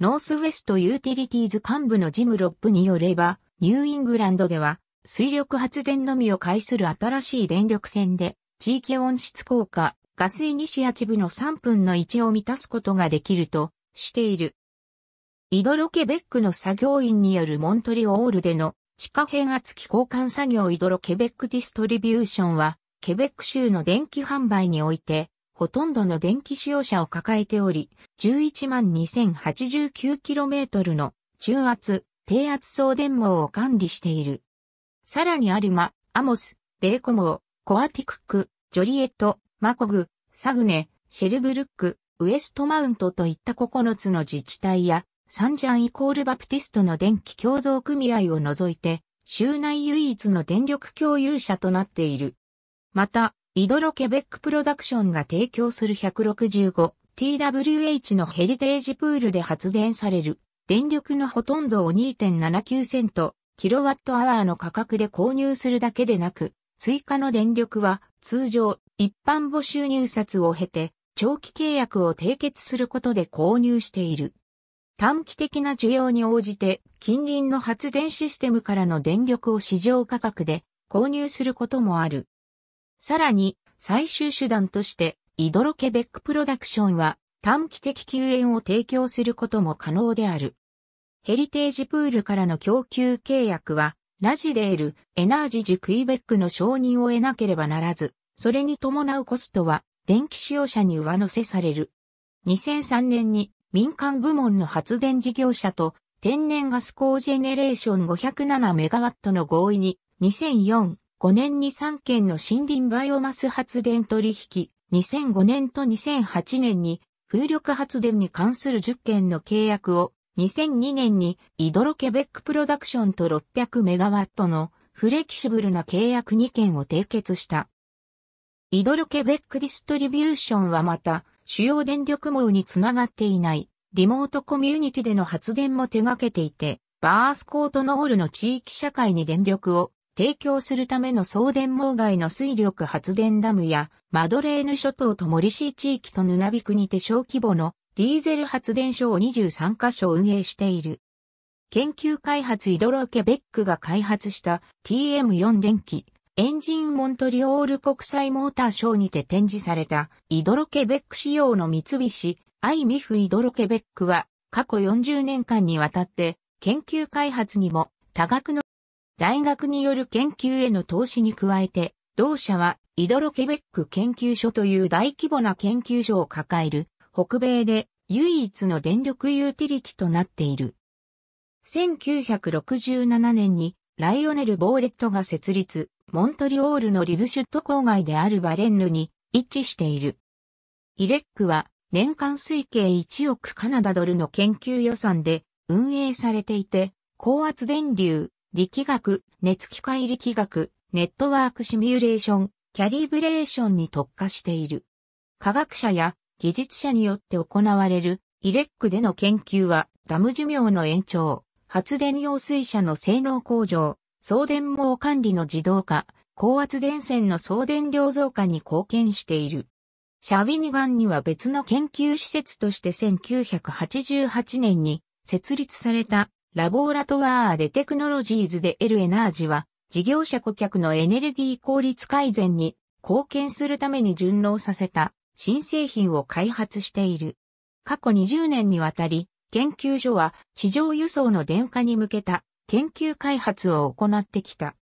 Speaker 1: ノースウェストユーティリティーズ幹部のジム・ロップによれば、ニューイングランドでは水力発電のみを介する新しい電力線で地域温室効果、ガスイニシアチブの3分の1を満たすことができるとしている。イドロケベックの作業員によるモントリオールでの地下変圧器交換作業イドロケベックディストリビューションは、ケベック州の電気販売において、ほとんどの電気使用者を抱えており、112,089km の中圧、低圧送電網を管理している。さらにアルマ、アモス、ベーコモコアティクック、ジョリエット、マコグ、サグネ、シェルブルック、ウエストマウントといった9つの自治体や、サンジャンイコールバプティストの電気共同組合を除いて、州内唯一の電力共有者となっている。また、イドロケベックプロダクションが提供する 165TWh のヘリテージプールで発電される電力のほとんどを2.79セントキロワットアワーの価格で購入するだけでなく追加の電力は通常一般募集入札を経て長期契約を締結することで購入している。短期的な需要に応じて近隣の発電システムからの電力を市場価格で購入することもある。さらに、最終手段として、イドロケベックプロダクションは、短期的救援を提供することも可能である。ヘリテージプールからの供給契約は、ラジデール、エナージジクイベックの承認を得なければならず、それに伴うコストは、電気使用者に上乗せされる。2003年に民間部門の発電事業者と天然ガスコージェネレーション507メガワットの合意に2004 2005年に3件の森林バイオマス発電取引、2005年と2008年に風力発電に関する10件の契約を、2002年にイドロケベックプロダクションと600メガワットのフレキシブルな契約2件を締結した。イドロケベックディストリビューションはまた、主要電力網につながっていない、リモートコミュニティでの発電も手掛けていて、バースコートノールの地域社会に電力を提供するための送電網外の水力発電ダムや、マドレーヌ諸島とモリシー地域とヌナビクにて小規模のディーゼル発電所を23カ所運営している。研究開発イドロケベックが開発した TM4 電気エンジンモントリオール国際モーターショーにて展示されたイドロケベック仕様の三菱アイミフイドロケベックは過去40年間にわたって研究開発にも多額の大学による研究への投資に加えて、同社はイドロケベック研究所という大規模な研究所を抱える北米で唯一の電力ユーティリティとなっている。1967年にライオネル・ボーレットが設立、モントリオールのリブシュット郊外であるバレンヌに一致している。イレックは年間推計1億カナダドルの研究予算で運営されていて、高圧電流、力学、熱機械力学、ネットワークシミュレーション、キャリブレーションに特化している。科学者や技術者によって行われるイレックでの研究はダム寿命の延長、発電用水車の性能向上、送電網管理の自動化、高圧電線の送電量増加に貢献している。シャウィニガンには別の研究施設として1988年に設立されたラボーラトワーでテクノロジーズで得るエナージは、事業者顧客のエネルギー効率改善に貢献するために順応させた新製品を開発している。過去20年にわたり、研究所は地上輸送の電化に向けた研究開発を行ってきた。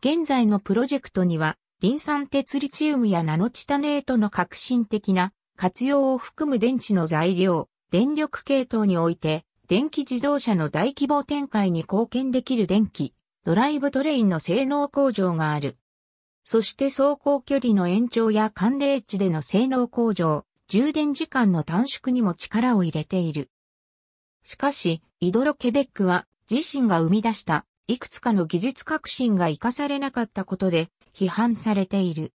Speaker 1: 現在のプロジェクトには、リン酸鉄リチウムやナノチタネートの革新的な活用を含む電池の材料、電力系統において電気自動車の大規模展開に貢献できる電気、ドライブトレインの性能向上がある。そして走行距離の延長や寒冷地での性能向上、充電時間の短縮にも力を入れている。しかし、イドロケベックは自身が生み出したいくつかの技術革新が活かされなかったことで批判されている。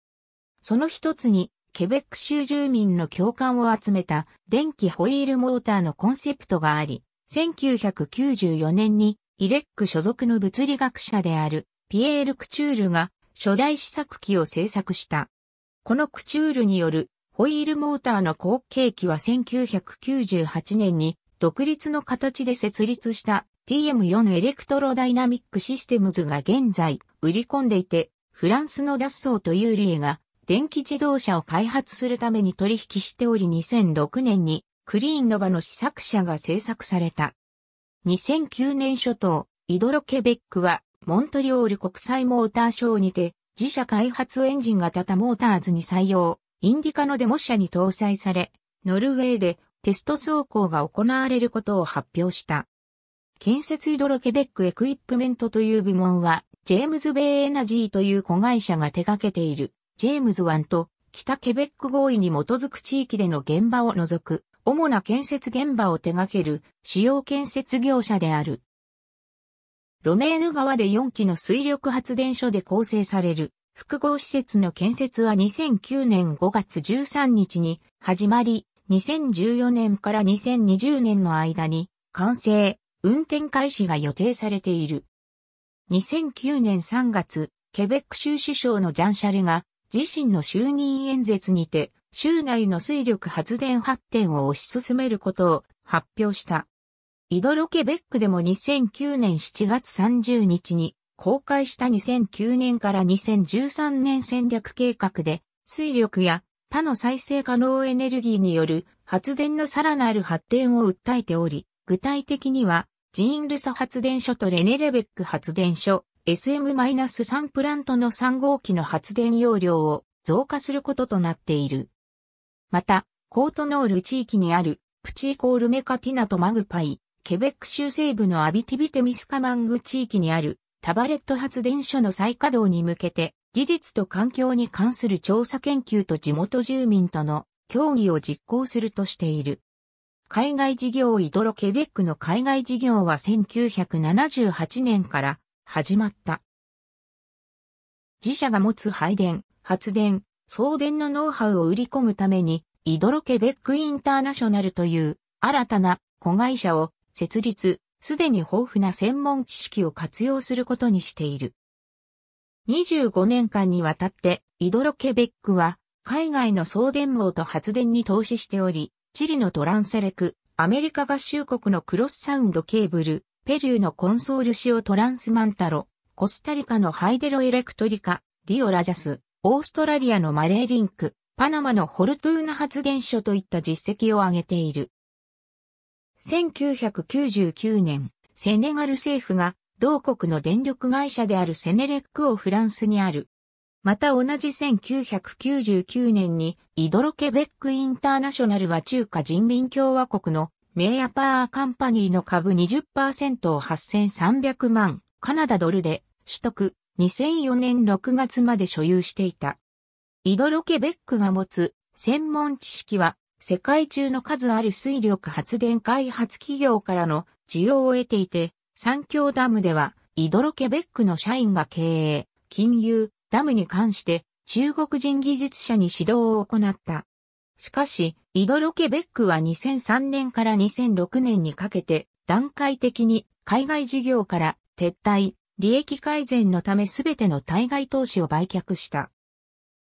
Speaker 1: その一つに、ケベック州住民の共感を集めた電気ホイールモーターのコンセプトがあり、1994年にイレック所属の物理学者であるピエール・クチュールが初代試作機を製作した。このクチュールによるホイールモーターの後継機は1998年に独立の形で設立した TM4 エレクトロダイナミックシステムズが現在売り込んでいて、フランスのダッソーとユーリエが電気自動車を開発するために取引しており2006年にクリーンノバの試作車が製作された。2009年初頭、イドロケベックは、モントリオール国際モーターショーにて、自社開発エンジン型タモーターズに採用、インディカのデモ車に搭載され、ノルウェーでテスト走行が行われることを発表した。建設イドロケベックエクイプメントという部門は、ジェームズ・ベイ・エナジーという子会社が手掛けている、ジェームズ・ワンと、北ケベック合意に基づく地域での現場を除く、主な建設現場を手掛ける主要建設業者である。ロメーヌ川で4基の水力発電所で構成される複合施設の建設は2009年5月13日に始まり、2014年から2020年の間に完成、運転開始が予定されている。2009年3月、ケベック州首相のジャンシャルが自身の就任演説にて州内の水力発電発展を推し進めることを発表した。イドロケベックでも2009年7月30日に公開した2009年から2013年戦略計画で水力や他の再生可能エネルギーによる発電のさらなる発展を訴えており、具体的にはジーンルサ発電所とレネレベック発電所 SM-3 プラントの3号機の発電容量を増加することとなっている。また、コートノール地域にある、プチーコールメカティナとマグパイ、ケベック州西部のアビティビテミスカマング地域にある、タバレット発電所の再稼働に向けて、技術と環境に関する調査研究と地元住民との協議を実行するとしている。海外事業イドロケベックの海外事業は1978年から始まった。自社が持つ配電、発電、送電のノウハウを売り込むために、イドロケベックインターナショナルという新たな子会社を設立、すでに豊富な専門知識を活用することにしている。25年間にわたってイドロケベックは海外の送電網と発電に投資しており、チリのトランセレク、アメリカ合衆国のクロスサウンドケーブル、ペルーのコンソールシオトランスマンタロ、コスタリカのハイデロエレクトリカ、リオラジャス、オーストラリアのマレーリンク、パナマのホルトゥーナ発電所といった実績を挙げている。1999年、セネガル政府が同国の電力会社であるセネレックをフランスにある。また同じ1999年にイドロケベックインターナショナルは中華人民共和国のメイアパーカンパニーの株20%を8300万カナダドルで取得。2004年6月まで所有していた。イドロケベックが持つ専門知識は世界中の数ある水力発電開発企業からの需要を得ていて、三峡ダムではイドロケベックの社員が経営、金融、ダムに関して中国人技術者に指導を行った。しかし、イドロケベックは2003年から2006年にかけて段階的に海外事業から撤退、利益改善のためすべての対外投資を売却した。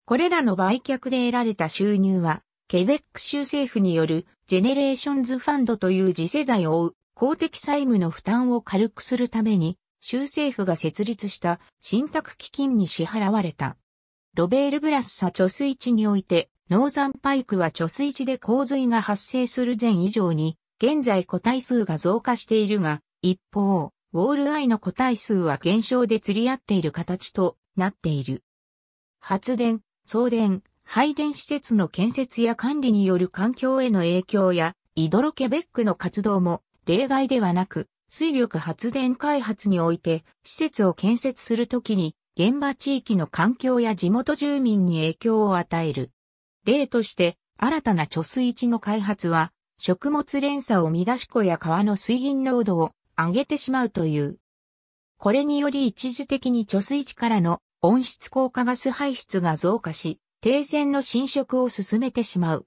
Speaker 1: これらの売却で得られた収入は、ケベック州政府によるジェネレーションズファンドという次世代を追う公的債務の負担を軽くするために、州政府が設立した信託基金に支払われた。ロベール・ブラスサ貯水池において、ノーザンパイクは貯水池で洪水が発生する前以上に、現在個体数が増加しているが、一方、ウォールアイの個体数は減少で釣り合っている形となっている。発電、送電、配電施設の建設や管理による環境への影響や、イドロケベックの活動も例外ではなく、水力発電開発において施設を建設するときに現場地域の環境や地元住民に影響を与える。例として新たな貯水池の開発は食物連鎖を乱し湖や川の水銀濃度を上げてしまうという。これにより一時的に貯水池からの温室効果ガス排出が増加し、停戦の侵食を進めてしまう。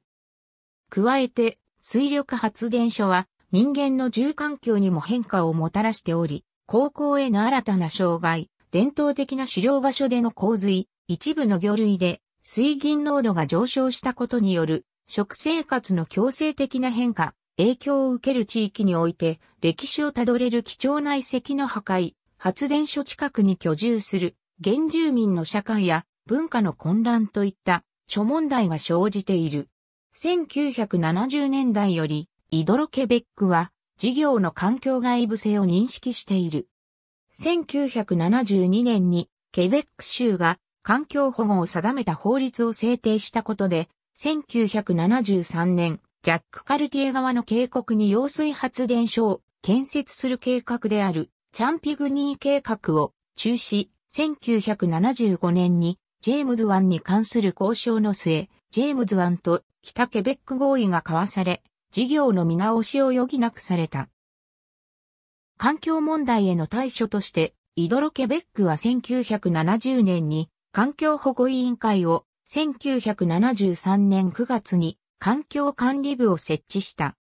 Speaker 1: 加えて、水力発電所は人間の住環境にも変化をもたらしており、高校への新たな障害、伝統的な狩猟場所での洪水、一部の魚類で水銀濃度が上昇したことによる食生活の強制的な変化、影響を受ける地域において歴史をたどれる貴重な遺跡の破壊、発電所近くに居住する原住民の社会や文化の混乱といった諸問題が生じている。1970年代よりイドロケベックは事業の環境外部性を認識している。1972年にケベック州が環境保護を定めた法律を制定したことで、1973年、ジャック・カルティエ側の警告に揚水発電所を建設する計画であるチャンピグニー計画を中止、1975年にジェームズ湾に関する交渉の末、ジェームズ湾と北ケベック合意が交わされ、事業の見直しを余儀なくされた。環境問題への対処として、イドロケベックは1970年に環境保護委員会を1973年9月に環境管理部を設置した。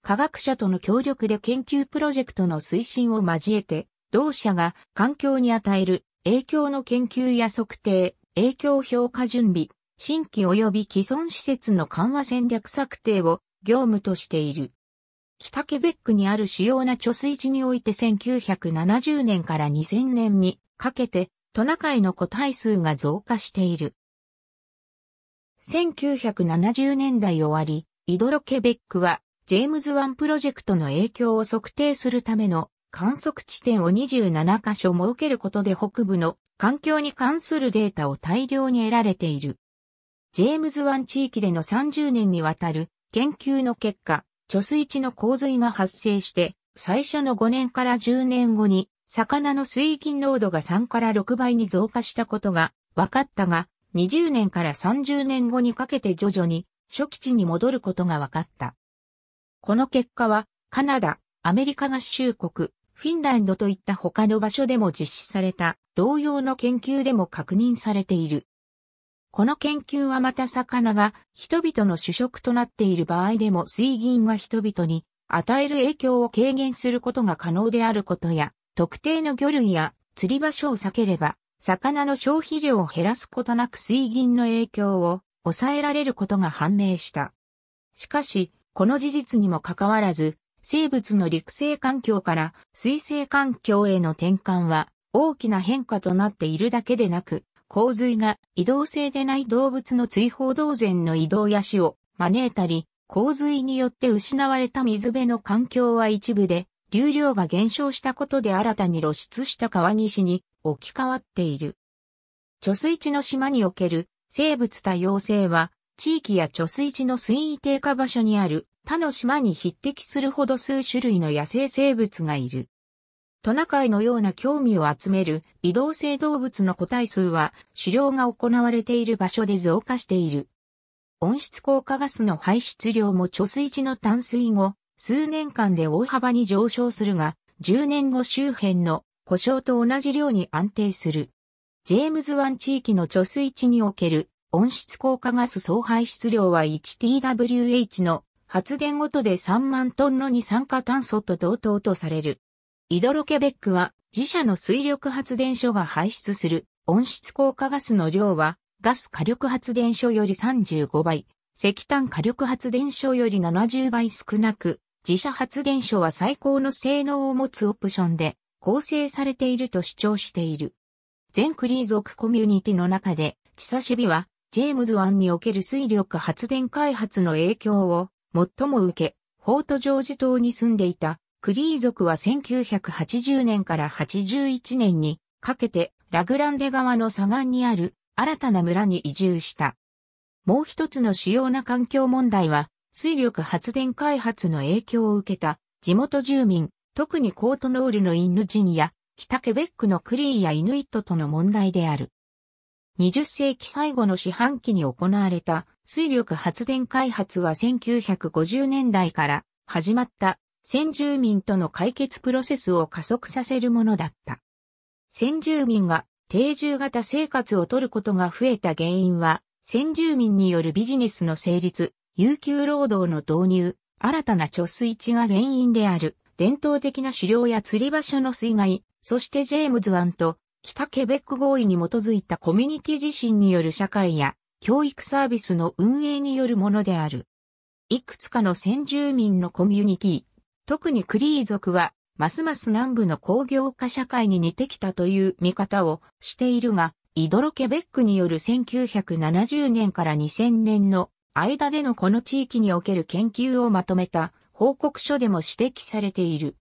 Speaker 1: 科学者との協力で研究プロジェクトの推進を交えて、同社が環境に与える影響の研究や測定、影響評価準備、新規及び既存施設の緩和戦略策定を業務としている。北ケベックにある主要な貯水池において1970年から2000年にかけてトナカイの個体数が増加している。1970年代終わり、イドロ・ケベックは、ジェームズ・ワンプロジェクトの影響を測定するための観測地点を27カ所設けることで北部の環境に関するデータを大量に得られている。ジェームズワン地域での30年にわたる研究の結果、貯水池の洪水が発生して、最初の5年から10年後に、魚の水銀濃度が3から6倍に増加したことが分かったが、20年から30年後にかけて徐々に初期値に戻ることが分かった。この結果は、カナダ、アメリカ合衆国、フィンランドといった他の場所でも実施された同様の研究でも確認されている。この研究はまた魚が人々の主食となっている場合でも水銀が人々に与える影響を軽減することが可能であることや、特定の魚類や釣り場所を避ければ魚の消費量を減らすことなく水銀の影響を抑えられることが判明した。しかし、この事実にもかかわらず、生物の陸生環境から水生環境への転換は大きな変化となっているだけでなく、洪水が移動性でない動物の追放動然の移動や死を招いたり、洪水によって失われた水辺の環境は一部で流量が減少したことで新たに露出した川岸に置き換わっている。貯水池の島における生物多様性は、地域や貯水池の水位低下場所にある他の島に匹敵するほど数種類の野生生物がいる。トナカイのような興味を集める移動性動物の個体数は狩猟が行われている場所で増加している。温室効果ガスの排出量も貯水池の淡水後、数年間で大幅に上昇するが、10年後周辺の故障と同じ量に安定する。ジェームズ湾地域の貯水池における温室効果ガス総排出量は 1TWH の発電ごとで3万トンの二酸化炭素と同等とされる。イドロケベックは自社の水力発電所が排出する温室効果ガスの量はガス火力発電所より35倍、石炭火力発電所より70倍少なく、自社発電所は最高の性能を持つオプションで構成されていると主張している。全クリー族コミュニティの中で、チサシビは、ジェームズ湾における水力発電開発の影響を最も受け、フォートジョージ島に住んでいたクリー族は1980年から81年にかけてラグランデ川の左岸にある新たな村に移住した。もう一つの主要な環境問題は水力発電開発の影響を受けた地元住民特にコートノールのインヌジニア、北ケベックのクリーやイヌイットとの問題である。20世紀最後の四半期に行われた水力発電開発は1950年代から始まった先住民との解決プロセスを加速させるものだった。先住民が定住型生活をとることが増えた原因は、先住民によるビジネスの成立、有給労働の導入、新たな貯水池が原因である。伝統的な狩猟や釣り場所の水害、そしてジェームズ湾と北ケベック合意に基づいたコミュニティ自身による社会や教育サービスの運営によるものである。いくつかの先住民のコミュニティ、特にクリー族は、ますます南部の工業化社会に似てきたという見方をしているが、イドロケベックによる1970年から2000年の間でのこの地域における研究をまとめた報告書でも指摘されている。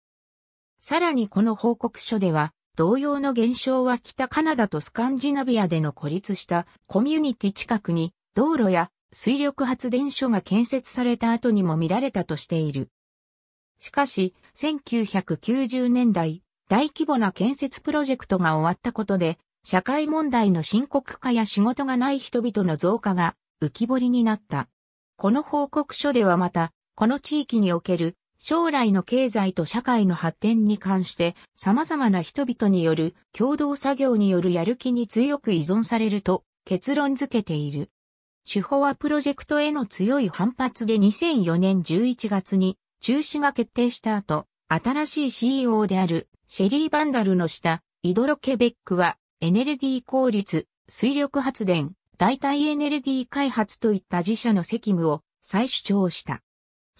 Speaker 1: さらにこの報告書では、同様の現象は北カナダとスカンジナビアでの孤立したコミュニティ近くに道路や水力発電所が建設された後にも見られたとしている。しかし、1990年代、大規模な建設プロジェクトが終わったことで、社会問題の深刻化や仕事がない人々の増加が浮き彫りになった。この報告書ではまた、この地域における将来の経済と社会の発展に関して様々な人々による共同作業によるやる気に強く依存されると結論付けている。手法はプロジェクトへの強い反発で2004年11月に中止が決定した後、新しい CEO であるシェリー・バンダルの下、イドロ・ケベックはエネルギー効率、水力発電、代替エネルギー開発といった自社の責務を再主張した。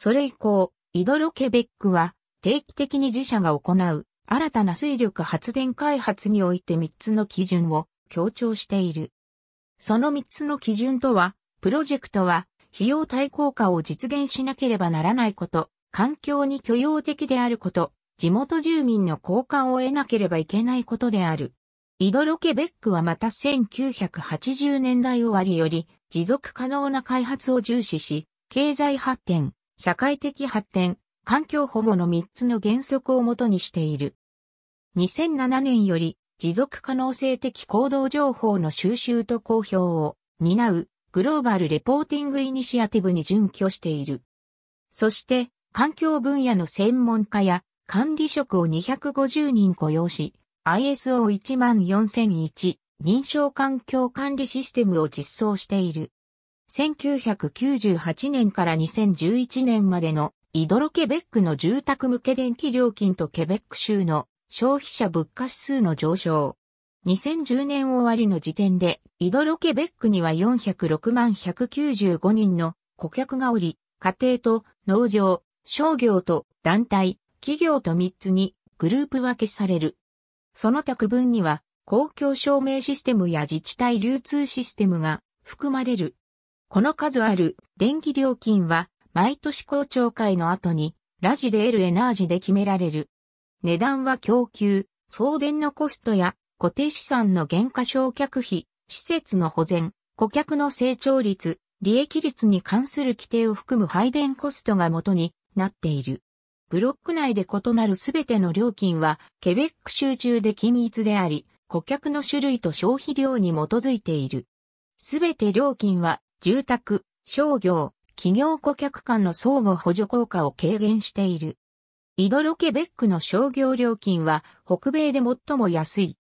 Speaker 1: それ以降、イドロケベックは定期的に自社が行う新たな水力発電開発において3つの基準を強調している。その3つの基準とは、プロジェクトは費用対効果を実現しなければならないこと、環境に許容的であること、地元住民の交換を得なければいけないことである。イドロケベックはまた1980年代終わりより持続可能な開発を重視し、経済発展、社会的発展、環境保護の3つの原則をもとにしている。2007年より持続可能性的行動情報の収集と公表を担うグローバルレポーティングイニシアティブに準拠している。そして環境分野の専門家や管理職を250人雇用し ISO14001 認証環境管理システムを実装している。1998年から2011年までのイドロケベックの住宅向け電気料金とケベック州の消費者物価指数の上昇。2010年終わりの時点で、イドロケベックには406万195人の顧客がおり、家庭と農場、商業と団体、企業と3つにグループ分けされる。その他区分には公共証明システムや自治体流通システムが含まれる。この数ある電気料金は毎年公聴会の後にラジで得るエナージで決められる。値段は供給、送電のコストや固定資産の減価償却費、施設の保全、顧客の成長率、利益率に関する規定を含む配電コストが元になっている。ブロック内で異なるすべての料金は、ケベック集中で均一であり、顧客の種類と消費量に基づいている。すべて料金は住宅、商業、企業顧客間の相互補助効果を軽減している。イドロケベックの商業料金は北米で最も安い。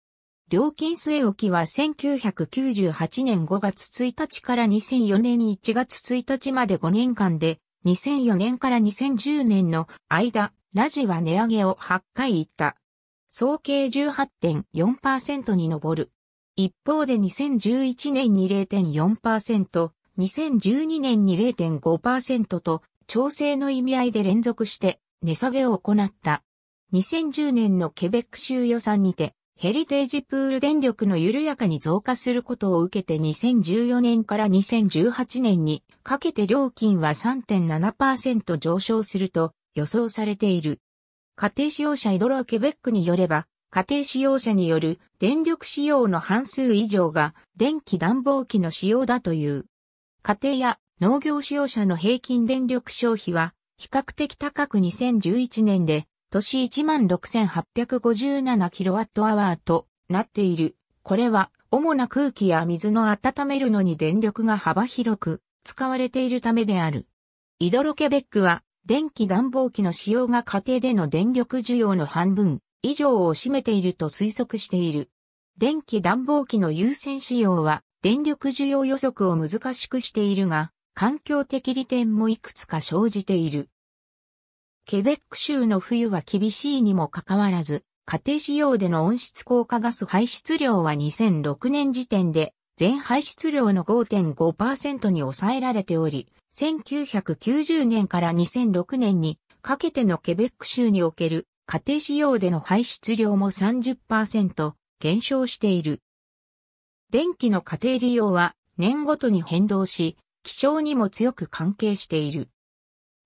Speaker 1: 料金据え置きは1998年5月1日から2004年1月1日まで5年間で、2004年から2010年の間、ラジは値上げを8回行った。総計18.4%に上る。一方で2011年に0.4%、2012年に0.5%と調整の意味合いで連続して値下げを行った。2010年のケベック州予算にてヘリテージプール電力の緩やかに増加することを受けて2014年から2018年にかけて料金は3.7%上昇すると予想されている。家庭使用者イドロケベックによれば、家庭使用者による電力使用の半数以上が電気暖房機の使用だという。家庭や農業使用者の平均電力消費は、比較的高く2011年で、年16,857キロワットアワーとなっている。これは、主な空気や水の温めるのに電力が幅広く使われているためである。イドロケベックは、電気暖房機の使用が家庭での電力需要の半分以上を占めていると推測している。電気暖房機の優先使用は電力需要予測を難しくしているが、環境的利点もいくつか生じている。ケベック州の冬は厳しいにもかかわらず、家庭使用での温室効果ガス排出量は2006年時点で全排出量の5.5%に抑えられており、1990年から2006年にかけてのケベック州における家庭使用での排出量も30%減少している。電気の家庭利用は年ごとに変動し、気象にも強く関係している。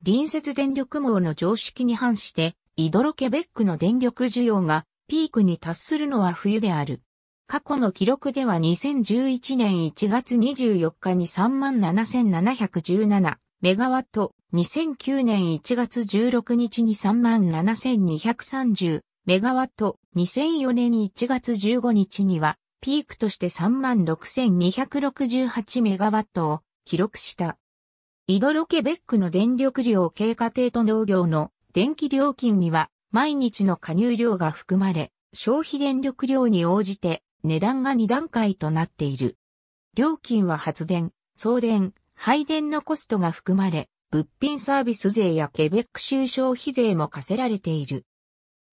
Speaker 1: 隣接電力網の常識に反して、イドロケベックの電力需要がピークに達するのは冬である。過去の記録では2011年1月24日に37,717メガワット、2009年1月16日に37,230メガワット、2004年1月15日にはピークとして36,268メガワットを記録した。イドロケベックの電力量経過程と農業の電気料金には毎日の加入量が含まれ、消費電力量に応じて値段が2段階となっている。料金は発電、送電、配電のコストが含まれ、物品サービス税やケベック州消費税も課せられている。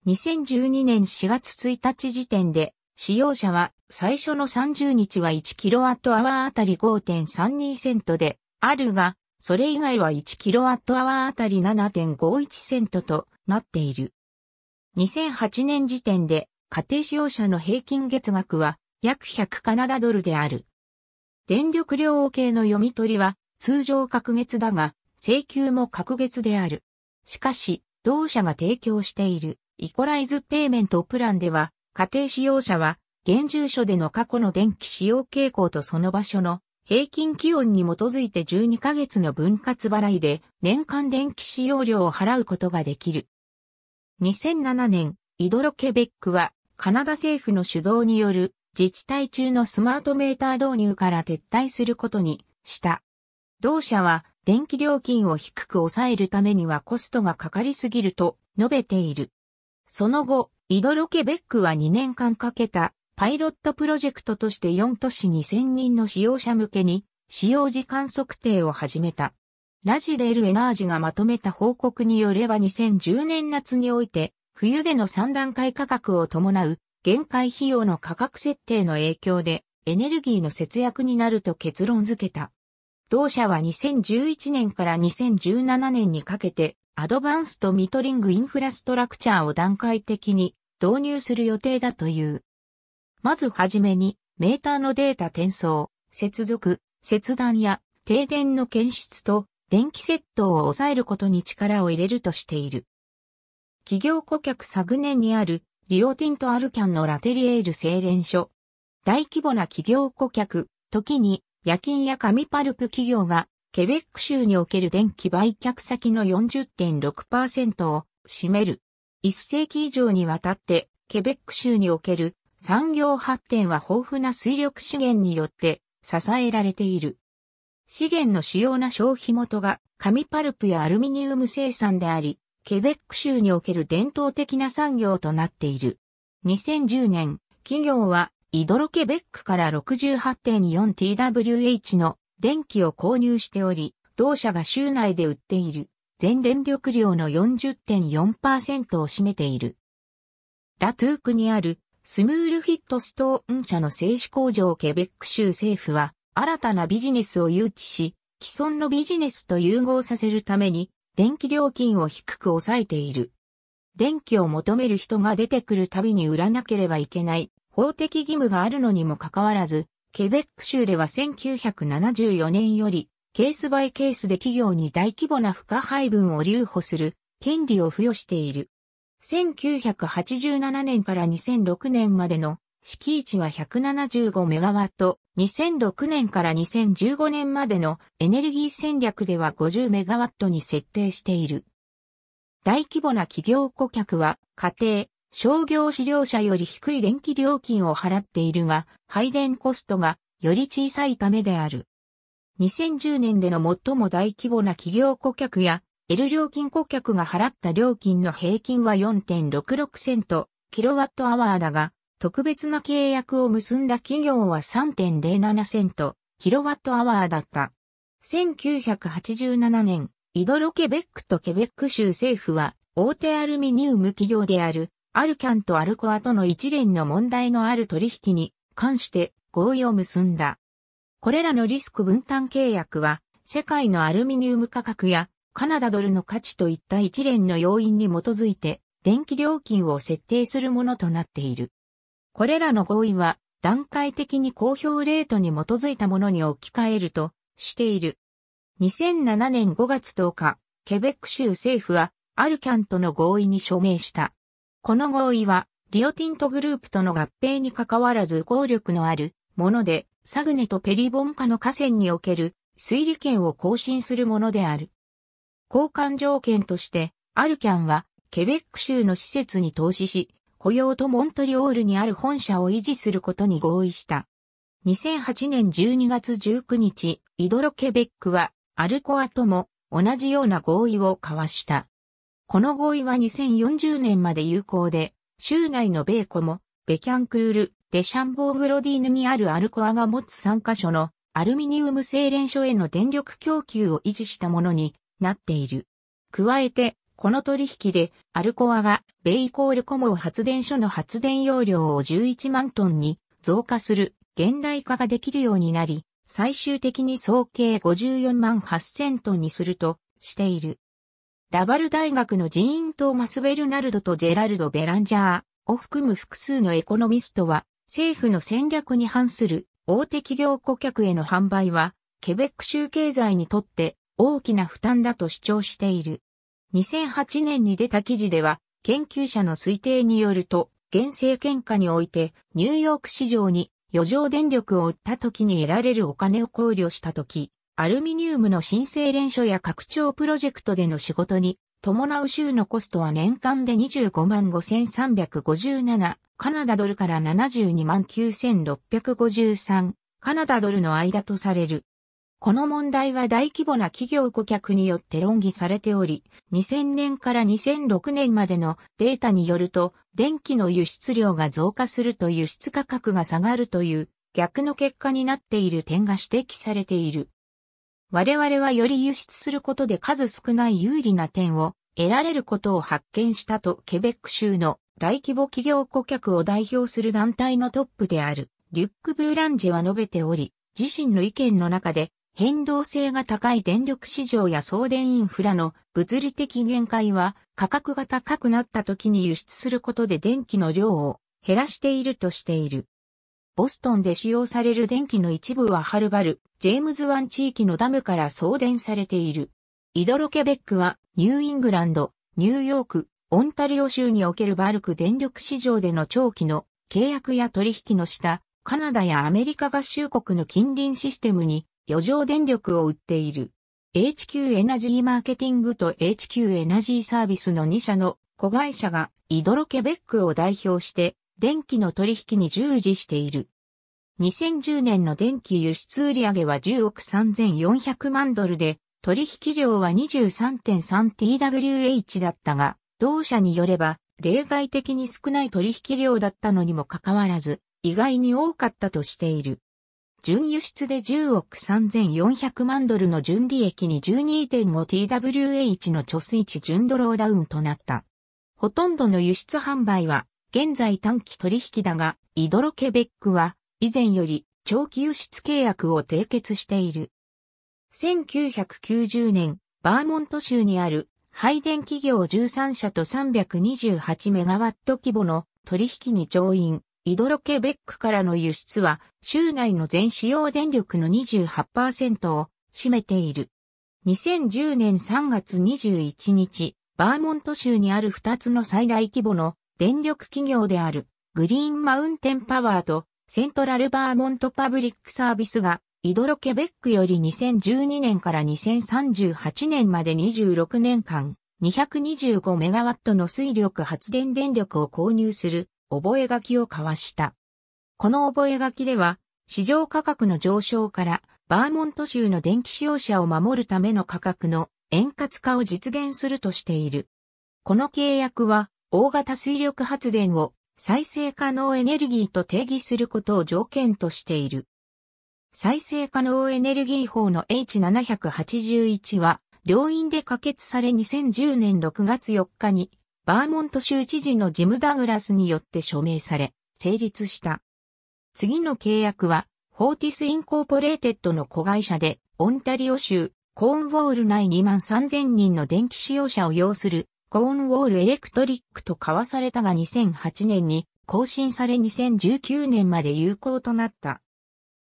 Speaker 1: 2012年4月1日時点で使用者は最初の30日は 1kWh あたり5.32セントであるが、それ以外は 1kWh あたり7.51セントとなっている。2008年時点で家庭使用者の平均月額は約100カナダドルである。電力量計の読み取りは通常隔月だが、請求も隔月である。しかし、同社が提供しているイコライズペイメントプランでは、家庭使用者は、現住所での過去の電気使用傾向とその場所の平均気温に基づいて12ヶ月の分割払いで年間電気使用量を払うことができる。2007年、イドロケベックはカナダ政府の主導による自治体中のスマートメーター導入から撤退することにした。同社は電気料金を低く抑えるためにはコストがかかりすぎると述べている。その後、イドロ・ケベックは2年間かけたパイロットプロジェクトとして4都市2000人の使用者向けに使用時間測定を始めた。ラジデール・エナージがまとめた報告によれば2010年夏において冬での3段階価格を伴う限界費用の価格設定の影響でエネルギーの節約になると結論付けた。同社は2011年から2017年にかけてアドバンストミトリングインフラストラクチャーを段階的に導入する予定だという。まずはじめに、メーターのデータ転送、接続、切断や停電の検出と電気セットを抑えることに力を入れるとしている。企業顧客昨年にあるリオティントアルキャンのラテリエール精錬所。大規模な企業顧客、時に夜勤や紙パルプ企業がケベック州における電気売却先の40.6%を占める。一世紀以上にわたって、ケベック州における産業発展は豊富な水力資源によって支えられている。資源の主要な消費元が紙パルプやアルミニウム生産であり、ケベック州における伝統的な産業となっている。2010年、企業はイドロケベックから 68.4TWh の電気を購入しており、同社が州内で売っている。全電力量の40.4%を占めている。ラトゥークにあるスムールフィットストーン社の製紙工場ケベック州政府は新たなビジネスを誘致し、既存のビジネスと融合させるために電気料金を低く抑えている。電気を求める人が出てくるたびに売らなければいけない法的義務があるのにもかかわらず、ケベック州では1974年よりケースバイケースで企業に大規模な負荷配分を留保する権利を付与している。1987年から2006年までの敷地は175メガワット、2006年から2015年までのエネルギー戦略では50メガワットに設定している。大規模な企業顧客は家庭、商業資料者より低い電気料金を払っているが、配電コストがより小さいためである。2010年での最も大規模な企業顧客や L 料金顧客が払った料金の平均は4.66セント、キロワットアワーだが、特別な契約を結んだ企業は3.07セント、キロワットアワーだった。1987年、イドロケベックとケベック州政府は、大手アルミニウム企業である、アルキャンとアルコアとの一連の問題のある取引に関して合意を結んだ。これらのリスク分担契約は、世界のアルミニウム価格やカナダドルの価値といった一連の要因に基づいて、電気料金を設定するものとなっている。これらの合意は、段階的に公表レートに基づいたものに置き換えるとしている。2007年5月10日、ケベック州政府は、アルキャンとの合意に署名した。この合意は、リオティントグループとの合併に関わらず効力のあるもので、サグネとペリボンカの河川における水利権を更新するものである。交換条件として、アルキャンは、ケベック州の施設に投資し、雇用とモントリオールにある本社を維持することに合意した。2008年12月19日、イドロ・ケベックは、アルコアとも同じような合意を交わした。この合意は2040年まで有効で、州内の米コも、ベキャンクール、デシャンボーグロディーヌにあるアルコアが持つ3カ所のアルミニウム精錬所への電力供給を維持したものになっている。加えて、この取引でアルコアがベイコールコモを発電所の発電容量を11万トンに増加する現代化ができるようになり、最終的に総計54万8000トンにするとしている。ラバル大学のジーン・トーマス・ベルナルドとジェラルド・ベランジャーを含む複数のエコノミストは、政府の戦略に反する大手企業顧客への販売は、ケベック州経済にとって大きな負担だと主張している。2008年に出た記事では、研究者の推定によると、現政権下においてニューヨーク市場に余剰電力を売った時に得られるお金を考慮した時、アルミニウムの申請連署や拡張プロジェクトでの仕事に伴う州のコストは年間で25万5357カナダドルから72万9653カナダドルの間とされる。この問題は大規模な企業顧客によって論議されており、2000年から2006年までのデータによると、電気の輸出量が増加すると輸出価格が下がるという逆の結果になっている点が指摘されている。我々はより輸出することで数少ない有利な点を得られることを発見したとケベック州の大規模企業顧客を代表する団体のトップである、リュック・ブーランジェは述べており、自身の意見の中で、変動性が高い電力市場や送電インフラの物理的限界は価格が高くなった時に輸出することで電気の量を減らしているとしている。ボストンで使用される電気の一部ははるばる、ジェームズ湾地域のダムから送電されている。イドロケベックはニューイングランド、ニューヨーク、オンタリオ州におけるバルク電力市場での長期の契約や取引の下、カナダやアメリカ合衆国の近隣システムに余剰電力を売っている。HQ エナジーマーケティングと HQ エナジーサービスの2社の子会社がイドロケベックを代表して電気の取引に従事している。2010年の電気輸出売上は10億3400万ドルで取引量は 23.3TWh だったが同社によれば、例外的に少ない取引量だったのにもかかわらず、意外に多かったとしている。純輸出で10億3400万ドルの純利益に 12.5TWH の貯水池純ドローダウンとなった。ほとんどの輸出販売は、現在短期取引だが、イドロケベックは、以前より長期輸出契約を締結している。1990年、バーモント州にある配電企業13社と328メガワット規模の取引に調印、イドロケベックからの輸出は、州内の全使用電力の28%を占めている。2010年3月21日、バーモント州にある2つの最大規模の電力企業である、グリーンマウンテンパワーとセントラルバーモントパブリックサービスがイドロケベックより2012年から2038年まで26年間、225メガワットの水力発電電力を購入する覚書を交わした。この覚書では、市場価格の上昇からバーモント州の電気使用者を守るための価格の円滑化を実現するとしている。この契約は、大型水力発電を再生可能エネルギーと定義することを条件としている。再生可能エネルギー法の H781 は、両院で可決され2010年6月4日に、バーモント州知事のジム・ダグラスによって署名され、成立した。次の契約は、フォーティス・インコーポレーテッドの子会社で、オンタリオ州、コーンウォール内2万3000人の電気使用者を要する、コーンウォールエレクトリックと交わされたが2008年に更新され2019年まで有効となった。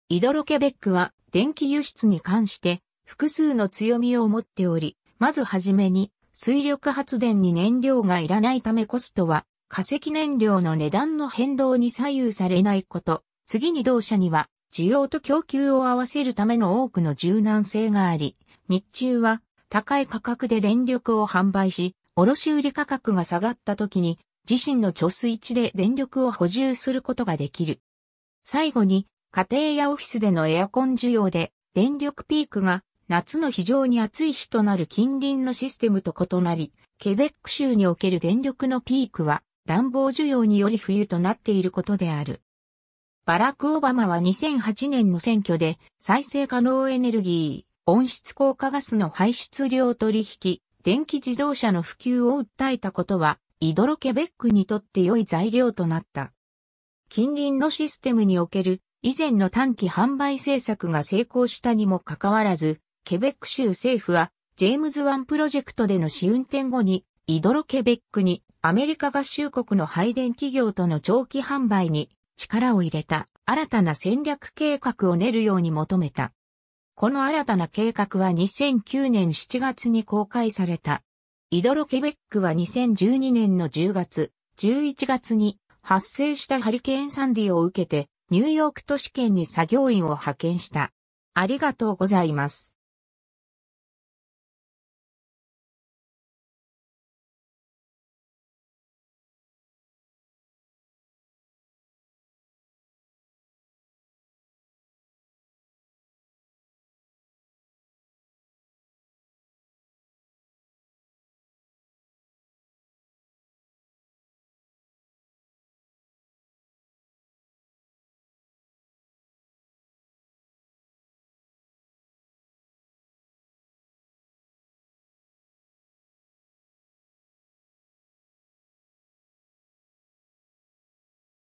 Speaker 1: イドロケベックは電気輸出に関して複数の強みを持っており、まずはじめに水力発電に燃料がいらないためコストは化石燃料の値段の変動に左右されないこと。次に同社には需要と供給を合わせるための多くの柔軟性があり、日中は高い価格で電力を販売し、卸売価格が下がった時に自身の貯水池で電力を補充することができる。最後に家庭やオフィスでのエアコン需要で電力ピークが夏の非常に暑い日となる近隣のシステムと異なり、ケベック州における電力のピークは暖房需要により冬となっていることである。バラク・オバマは2008年の選挙で再生可能エネルギー、温室効果ガスの排出量取引、電気自動車の普及を訴えたことは、イドロケベックにとって良い材料となった。近隣のシステムにおける以前の短期販売政策が成功したにもかかわらず、ケベック州政府は、ジェームズ・ワンプロジェクトでの試運転後に、イドロケベックに、アメリカ合衆国の配電企業との長期販売に力を入れた新たな戦略計画を練るように求めた。この新たな計画は2009年7月に公開された。イドロケベックは2012年の10月、11月に発生したハリケーンサンディを受けてニューヨーク都市圏に作業員を派遣した。ありがとうございます。